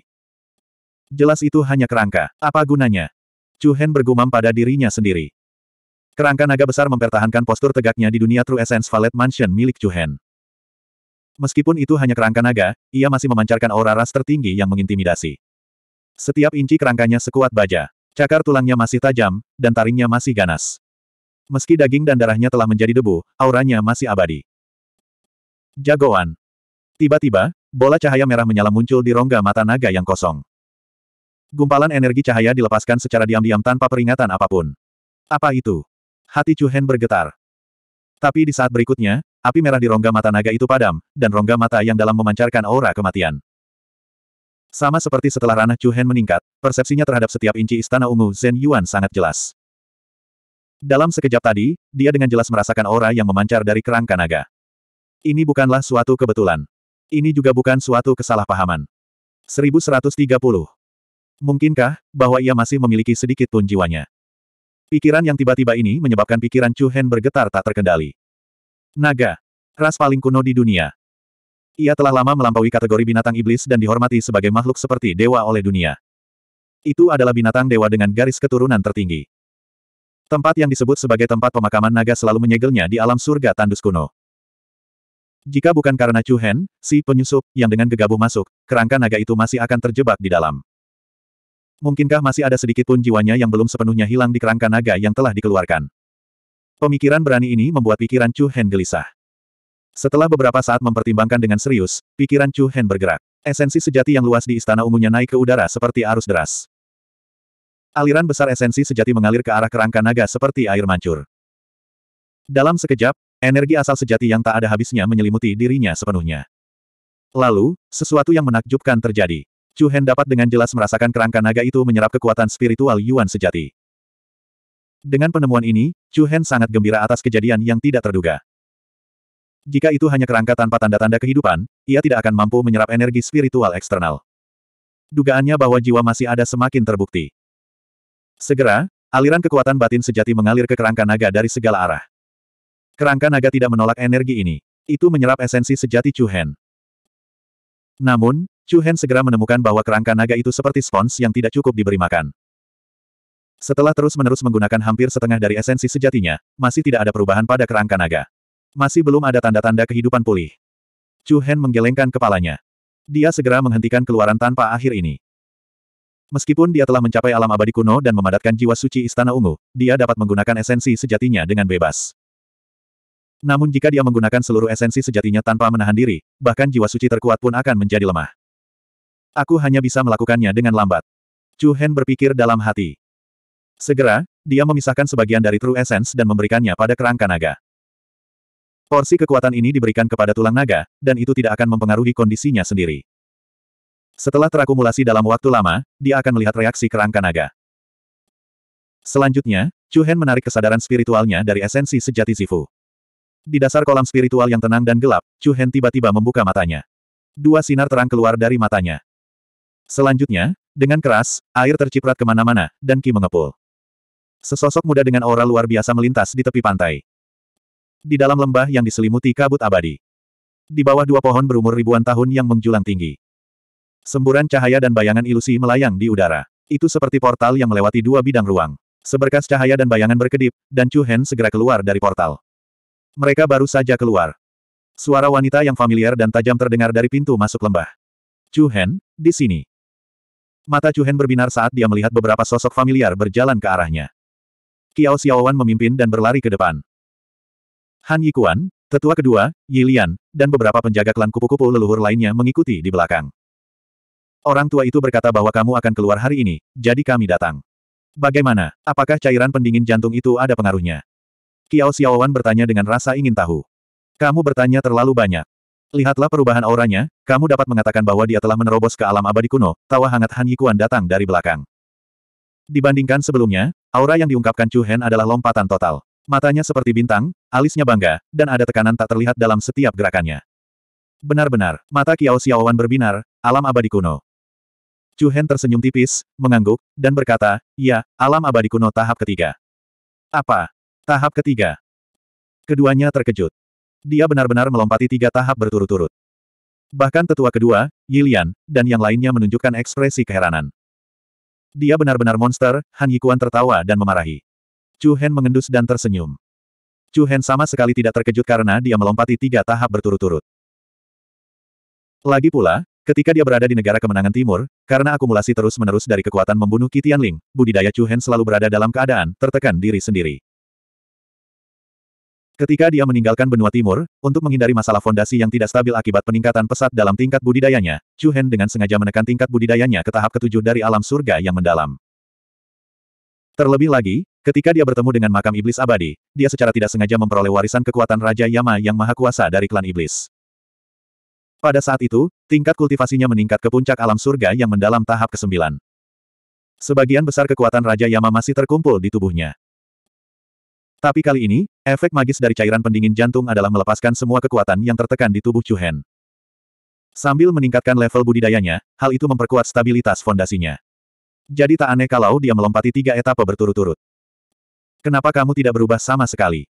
Jelas itu hanya kerangka. Apa gunanya? Chu Hen bergumam pada dirinya sendiri. Kerangka naga besar mempertahankan postur tegaknya di dunia True Essence Valet Mansion milik Juhen. Meskipun itu hanya kerangka naga, ia masih memancarkan aura ras tertinggi yang mengintimidasi. Setiap inci kerangkanya sekuat baja. Cakar tulangnya masih tajam, dan taringnya masih ganas. Meski daging dan darahnya telah menjadi debu, auranya masih abadi. Jagoan. Tiba-tiba, bola cahaya merah menyala muncul di rongga mata naga yang kosong. Gumpalan energi cahaya dilepaskan secara diam-diam tanpa peringatan apapun. Apa itu? Hati Chu Hen bergetar. Tapi di saat berikutnya, api merah di rongga mata naga itu padam, dan rongga mata yang dalam memancarkan aura kematian. Sama seperti setelah ranah Chu Hen meningkat, persepsinya terhadap setiap inci istana ungu Zen Yuan sangat jelas. Dalam sekejap tadi, dia dengan jelas merasakan aura yang memancar dari kerangka naga. Ini bukanlah suatu kebetulan. Ini juga bukan suatu kesalahpahaman. 1130. Mungkinkah, bahwa ia masih memiliki sedikit pun jiwanya? Pikiran yang tiba-tiba ini menyebabkan pikiran Chu Hen bergetar tak terkendali. Naga. Ras paling kuno di dunia. Ia telah lama melampaui kategori binatang iblis dan dihormati sebagai makhluk seperti dewa oleh dunia. Itu adalah binatang dewa dengan garis keturunan tertinggi. Tempat yang disebut sebagai tempat pemakaman naga selalu menyegelnya di alam surga tandus kuno. Jika bukan karena Chu Hen, si penyusup, yang dengan gegabah masuk, kerangka naga itu masih akan terjebak di dalam. Mungkinkah masih ada sedikit pun jiwanya yang belum sepenuhnya hilang di kerangka naga yang telah dikeluarkan? Pemikiran berani ini membuat pikiran Chu Hen gelisah. Setelah beberapa saat mempertimbangkan dengan serius, pikiran Chu Hen bergerak. Esensi sejati yang luas di istana ungunya naik ke udara seperti arus deras. Aliran besar esensi sejati mengalir ke arah kerangka naga seperti air mancur. Dalam sekejap, energi asal sejati yang tak ada habisnya menyelimuti dirinya sepenuhnya. Lalu, sesuatu yang menakjubkan terjadi. Chu Hen dapat dengan jelas merasakan kerangka naga itu menyerap kekuatan spiritual Yuan sejati. Dengan penemuan ini, Chu Hen sangat gembira atas kejadian yang tidak terduga. Jika itu hanya kerangka tanpa tanda-tanda kehidupan, ia tidak akan mampu menyerap energi spiritual eksternal. Dugaannya bahwa jiwa masih ada semakin terbukti. Segera, aliran kekuatan batin sejati mengalir ke kerangka naga dari segala arah. Kerangka naga tidak menolak energi ini. Itu menyerap esensi sejati Chu Hen. Namun, Chu Hen segera menemukan bahwa kerangka naga itu seperti spons yang tidak cukup diberi makan. Setelah terus-menerus menggunakan hampir setengah dari esensi sejatinya, masih tidak ada perubahan pada kerangka naga. Masih belum ada tanda-tanda kehidupan pulih. Chu Hen menggelengkan kepalanya. Dia segera menghentikan keluaran tanpa akhir ini. Meskipun dia telah mencapai alam abadi kuno dan memadatkan jiwa suci Istana Ungu, dia dapat menggunakan esensi sejatinya dengan bebas. Namun jika dia menggunakan seluruh esensi sejatinya tanpa menahan diri, bahkan jiwa suci terkuat pun akan menjadi lemah. Aku hanya bisa melakukannya dengan lambat. Chu Hen berpikir dalam hati. Segera, dia memisahkan sebagian dari True Essence dan memberikannya pada kerangka naga. Porsi kekuatan ini diberikan kepada tulang naga, dan itu tidak akan mempengaruhi kondisinya sendiri. Setelah terakumulasi dalam waktu lama, dia akan melihat reaksi kerangka naga. Selanjutnya, Chu Hen menarik kesadaran spiritualnya dari esensi sejati Zifu. Di dasar kolam spiritual yang tenang dan gelap, Chu Hen tiba-tiba membuka matanya. Dua sinar terang keluar dari matanya. Selanjutnya, dengan keras, air terciprat kemana-mana, dan Ki mengepul. Sesosok muda dengan aura luar biasa melintas di tepi pantai. Di dalam lembah yang diselimuti kabut abadi. Di bawah dua pohon berumur ribuan tahun yang menjulang tinggi. Semburan cahaya dan bayangan ilusi melayang di udara. Itu seperti portal yang melewati dua bidang ruang. Seberkas cahaya dan bayangan berkedip, dan Chu Hen segera keluar dari portal. Mereka baru saja keluar. Suara wanita yang familiar dan tajam terdengar dari pintu masuk lembah. Chu Hen, di sini. Mata Chu Hen berbinar saat dia melihat beberapa sosok familiar berjalan ke arahnya. Kiao Xiaowan memimpin dan berlari ke depan. Han Yikuan, tetua kedua, Yilian, dan beberapa penjaga klan kupu-kupu leluhur lainnya mengikuti di belakang. Orang tua itu berkata bahwa kamu akan keluar hari ini, jadi kami datang. Bagaimana, apakah cairan pendingin jantung itu ada pengaruhnya? Kiao Xiaowan bertanya dengan rasa ingin tahu. Kamu bertanya terlalu banyak. Lihatlah perubahan auranya, kamu dapat mengatakan bahwa dia telah menerobos ke alam abadi kuno, tawa hangat Han Yikuan datang dari belakang. Dibandingkan sebelumnya, aura yang diungkapkan Chu Hen adalah lompatan total. Matanya seperti bintang, alisnya bangga, dan ada tekanan tak terlihat dalam setiap gerakannya. Benar-benar, mata Kiao Xiaowan berbinar, alam abadi kuno. Chu Hen tersenyum tipis, mengangguk, dan berkata, ya, alam abadi kuno tahap ketiga. Apa? Tahap ketiga. Keduanya terkejut dia benar-benar melompati tiga tahap berturut-turut. Bahkan tetua kedua, Yilian, dan yang lainnya menunjukkan ekspresi keheranan. Dia benar-benar monster, Han Yikuan tertawa dan memarahi. Chu Hen mengendus dan tersenyum. Chu Hen sama sekali tidak terkejut karena dia melompati tiga tahap berturut-turut. Lagi pula, ketika dia berada di negara kemenangan timur, karena akumulasi terus-menerus dari kekuatan membunuh Qi Tianling, budidaya Chu Hen selalu berada dalam keadaan tertekan diri sendiri. Ketika dia meninggalkan benua timur, untuk menghindari masalah fondasi yang tidak stabil akibat peningkatan pesat dalam tingkat budidayanya, Chu Hen dengan sengaja menekan tingkat budidayanya ke tahap ketujuh dari alam surga yang mendalam. Terlebih lagi, ketika dia bertemu dengan makam iblis abadi, dia secara tidak sengaja memperoleh warisan kekuatan Raja Yama yang maha kuasa dari klan iblis. Pada saat itu, tingkat kultivasinya meningkat ke puncak alam surga yang mendalam tahap ke-9. Sebagian besar kekuatan Raja Yama masih terkumpul di tubuhnya. Tapi kali ini, Efek magis dari cairan pendingin jantung adalah melepaskan semua kekuatan yang tertekan di tubuh Chu Hen. Sambil meningkatkan level budidayanya, hal itu memperkuat stabilitas fondasinya. Jadi tak aneh kalau dia melompati tiga etapa berturut-turut. Kenapa kamu tidak berubah sama sekali?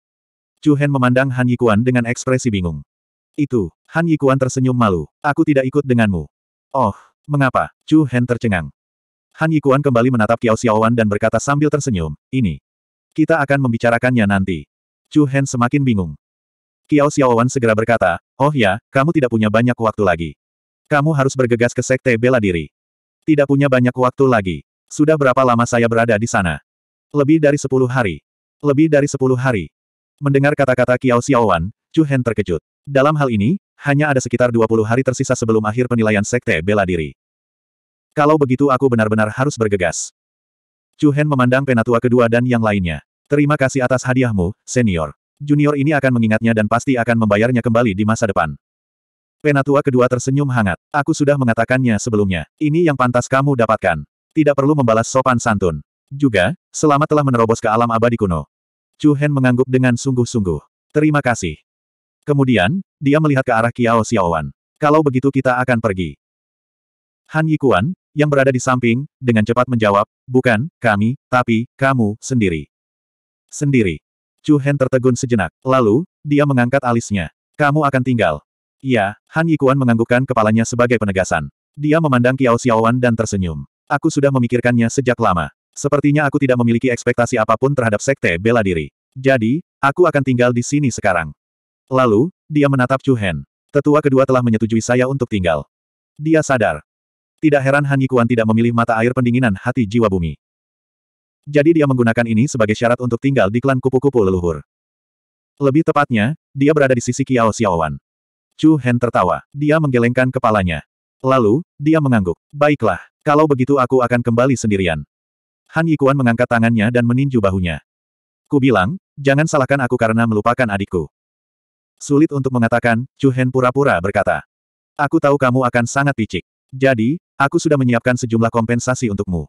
Chu Hen memandang Han Yikuan dengan ekspresi bingung. Itu, Han Yikuan tersenyum malu. Aku tidak ikut denganmu. Oh, mengapa? Chu Hen tercengang. Han Yikuan kembali menatap Qiao Xiaowan dan berkata sambil tersenyum, ini. Kita akan membicarakannya nanti. Chu Hen semakin bingung. Kiao Xiaowan segera berkata, Oh ya, kamu tidak punya banyak waktu lagi. Kamu harus bergegas ke Sekte Bela Diri. Tidak punya banyak waktu lagi. Sudah berapa lama saya berada di sana? Lebih dari sepuluh hari. Lebih dari sepuluh hari. Mendengar kata-kata Kiao Xiaowan, Chu Hen terkejut. Dalam hal ini, hanya ada sekitar dua puluh hari tersisa sebelum akhir penilaian Sekte Bela Diri. Kalau begitu aku benar-benar harus bergegas. Chu Hen memandang penatua kedua dan yang lainnya. Terima kasih atas hadiahmu, senior. Junior ini akan mengingatnya dan pasti akan membayarnya kembali di masa depan. Penatua kedua tersenyum hangat. Aku sudah mengatakannya sebelumnya. Ini yang pantas kamu dapatkan. Tidak perlu membalas sopan santun. Juga, selamat telah menerobos ke alam abadi kuno. Chu Hen mengangguk dengan sungguh-sungguh. Terima kasih. Kemudian, dia melihat ke arah Kiao Xiaowan. Kalau begitu kita akan pergi. Han Yikuan, yang berada di samping, dengan cepat menjawab, bukan, kami, tapi, kamu, sendiri. Sendiri. Chu Hen tertegun sejenak. Lalu, dia mengangkat alisnya. Kamu akan tinggal. Ya, Han Yikuan menganggukkan kepalanya sebagai penegasan. Dia memandang Kiao Xiaowan dan tersenyum. Aku sudah memikirkannya sejak lama. Sepertinya aku tidak memiliki ekspektasi apapun terhadap sekte bela diri. Jadi, aku akan tinggal di sini sekarang. Lalu, dia menatap Chu Hen. Tetua kedua telah menyetujui saya untuk tinggal. Dia sadar. Tidak heran Han Yikuan tidak memilih mata air pendinginan hati jiwa bumi. Jadi dia menggunakan ini sebagai syarat untuk tinggal di klan kupu-kupu leluhur. Lebih tepatnya, dia berada di sisi Kiao Xiaowan. Chu Hen tertawa. Dia menggelengkan kepalanya. Lalu, dia mengangguk. Baiklah, kalau begitu aku akan kembali sendirian. Han Yikuan mengangkat tangannya dan meninju bahunya. Ku bilang, jangan salahkan aku karena melupakan adikku. Sulit untuk mengatakan, Chu Hen pura-pura berkata. Aku tahu kamu akan sangat picik. Jadi, aku sudah menyiapkan sejumlah kompensasi untukmu.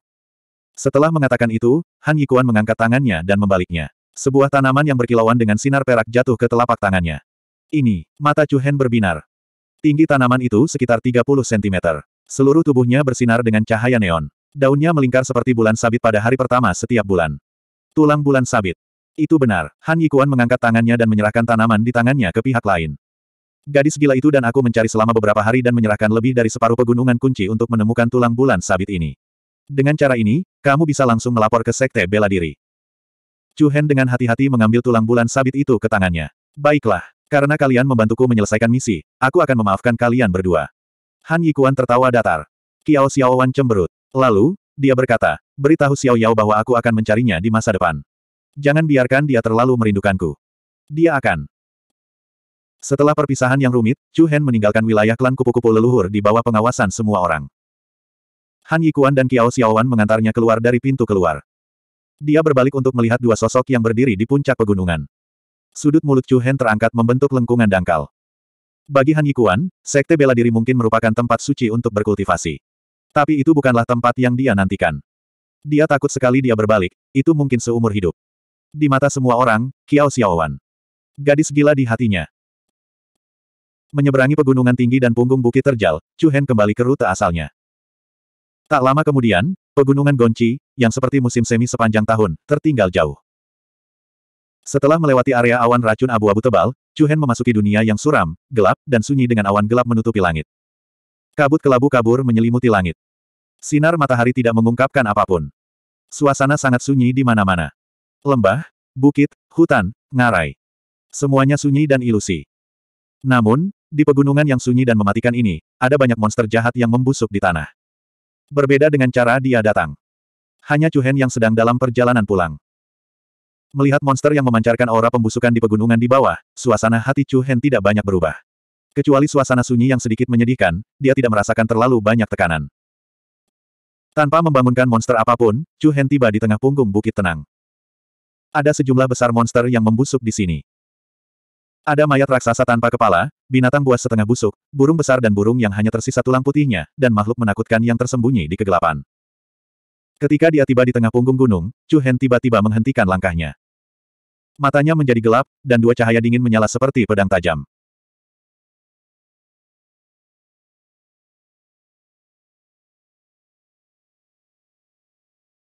Setelah mengatakan itu, Han Yikuan mengangkat tangannya dan membaliknya. Sebuah tanaman yang berkilauan dengan sinar perak jatuh ke telapak tangannya. Ini, mata Chu Hen berbinar. Tinggi tanaman itu sekitar 30 cm. Seluruh tubuhnya bersinar dengan cahaya neon. Daunnya melingkar seperti bulan sabit pada hari pertama setiap bulan. Tulang bulan sabit. Itu benar, Han Yikuan mengangkat tangannya dan menyerahkan tanaman di tangannya ke pihak lain. Gadis gila itu dan aku mencari selama beberapa hari dan menyerahkan lebih dari separuh pegunungan kunci untuk menemukan tulang bulan sabit ini. Dengan cara ini, kamu bisa langsung melapor ke Sekte Bela Diri. Chu Hen dengan hati-hati mengambil tulang bulan sabit itu ke tangannya. Baiklah, karena kalian membantuku menyelesaikan misi, aku akan memaafkan kalian berdua. Han Yikuan tertawa datar. Kiao Xiao Wan cemberut. Lalu, dia berkata, beritahu Xiao Yao bahwa aku akan mencarinya di masa depan. Jangan biarkan dia terlalu merindukanku. Dia akan. Setelah perpisahan yang rumit, Chu Hen meninggalkan wilayah klan kupu-kupu leluhur di bawah pengawasan semua orang. Han Yikuan dan Kiao Xiaowan mengantarnya keluar dari pintu keluar. Dia berbalik untuk melihat dua sosok yang berdiri di puncak pegunungan. Sudut mulut Chu Hen terangkat membentuk lengkungan dangkal. Bagi Han Yikuan, sekte bela diri mungkin merupakan tempat suci untuk berkultivasi. Tapi itu bukanlah tempat yang dia nantikan. Dia takut sekali dia berbalik, itu mungkin seumur hidup. Di mata semua orang, Kiao Xiaowan. Gadis gila di hatinya. Menyeberangi pegunungan tinggi dan punggung bukit terjal, Chu Hen kembali ke rute asalnya. Tak lama kemudian, pegunungan Gonci, yang seperti musim semi sepanjang tahun, tertinggal jauh. Setelah melewati area awan racun abu-abu tebal, Chuhen memasuki dunia yang suram, gelap, dan sunyi dengan awan gelap menutupi langit. Kabut kelabu kabur menyelimuti langit. Sinar matahari tidak mengungkapkan apapun. Suasana sangat sunyi di mana-mana. Lembah, bukit, hutan, ngarai. Semuanya sunyi dan ilusi. Namun, di pegunungan yang sunyi dan mematikan ini, ada banyak monster jahat yang membusuk di tanah. Berbeda dengan cara dia datang. Hanya Chu Hen yang sedang dalam perjalanan pulang. Melihat monster yang memancarkan aura pembusukan di pegunungan di bawah, suasana hati Chu Hen tidak banyak berubah. Kecuali suasana sunyi yang sedikit menyedihkan, dia tidak merasakan terlalu banyak tekanan. Tanpa membangunkan monster apapun, Chu Hen tiba di tengah punggung bukit tenang. Ada sejumlah besar monster yang membusuk di sini. Ada mayat raksasa tanpa kepala, binatang buas setengah busuk, burung besar dan burung yang hanya tersisa tulang putihnya, dan makhluk menakutkan yang tersembunyi di kegelapan. Ketika dia tiba di tengah punggung gunung, Chu Hen tiba-tiba menghentikan langkahnya. Matanya menjadi gelap, dan dua cahaya dingin menyala seperti pedang tajam.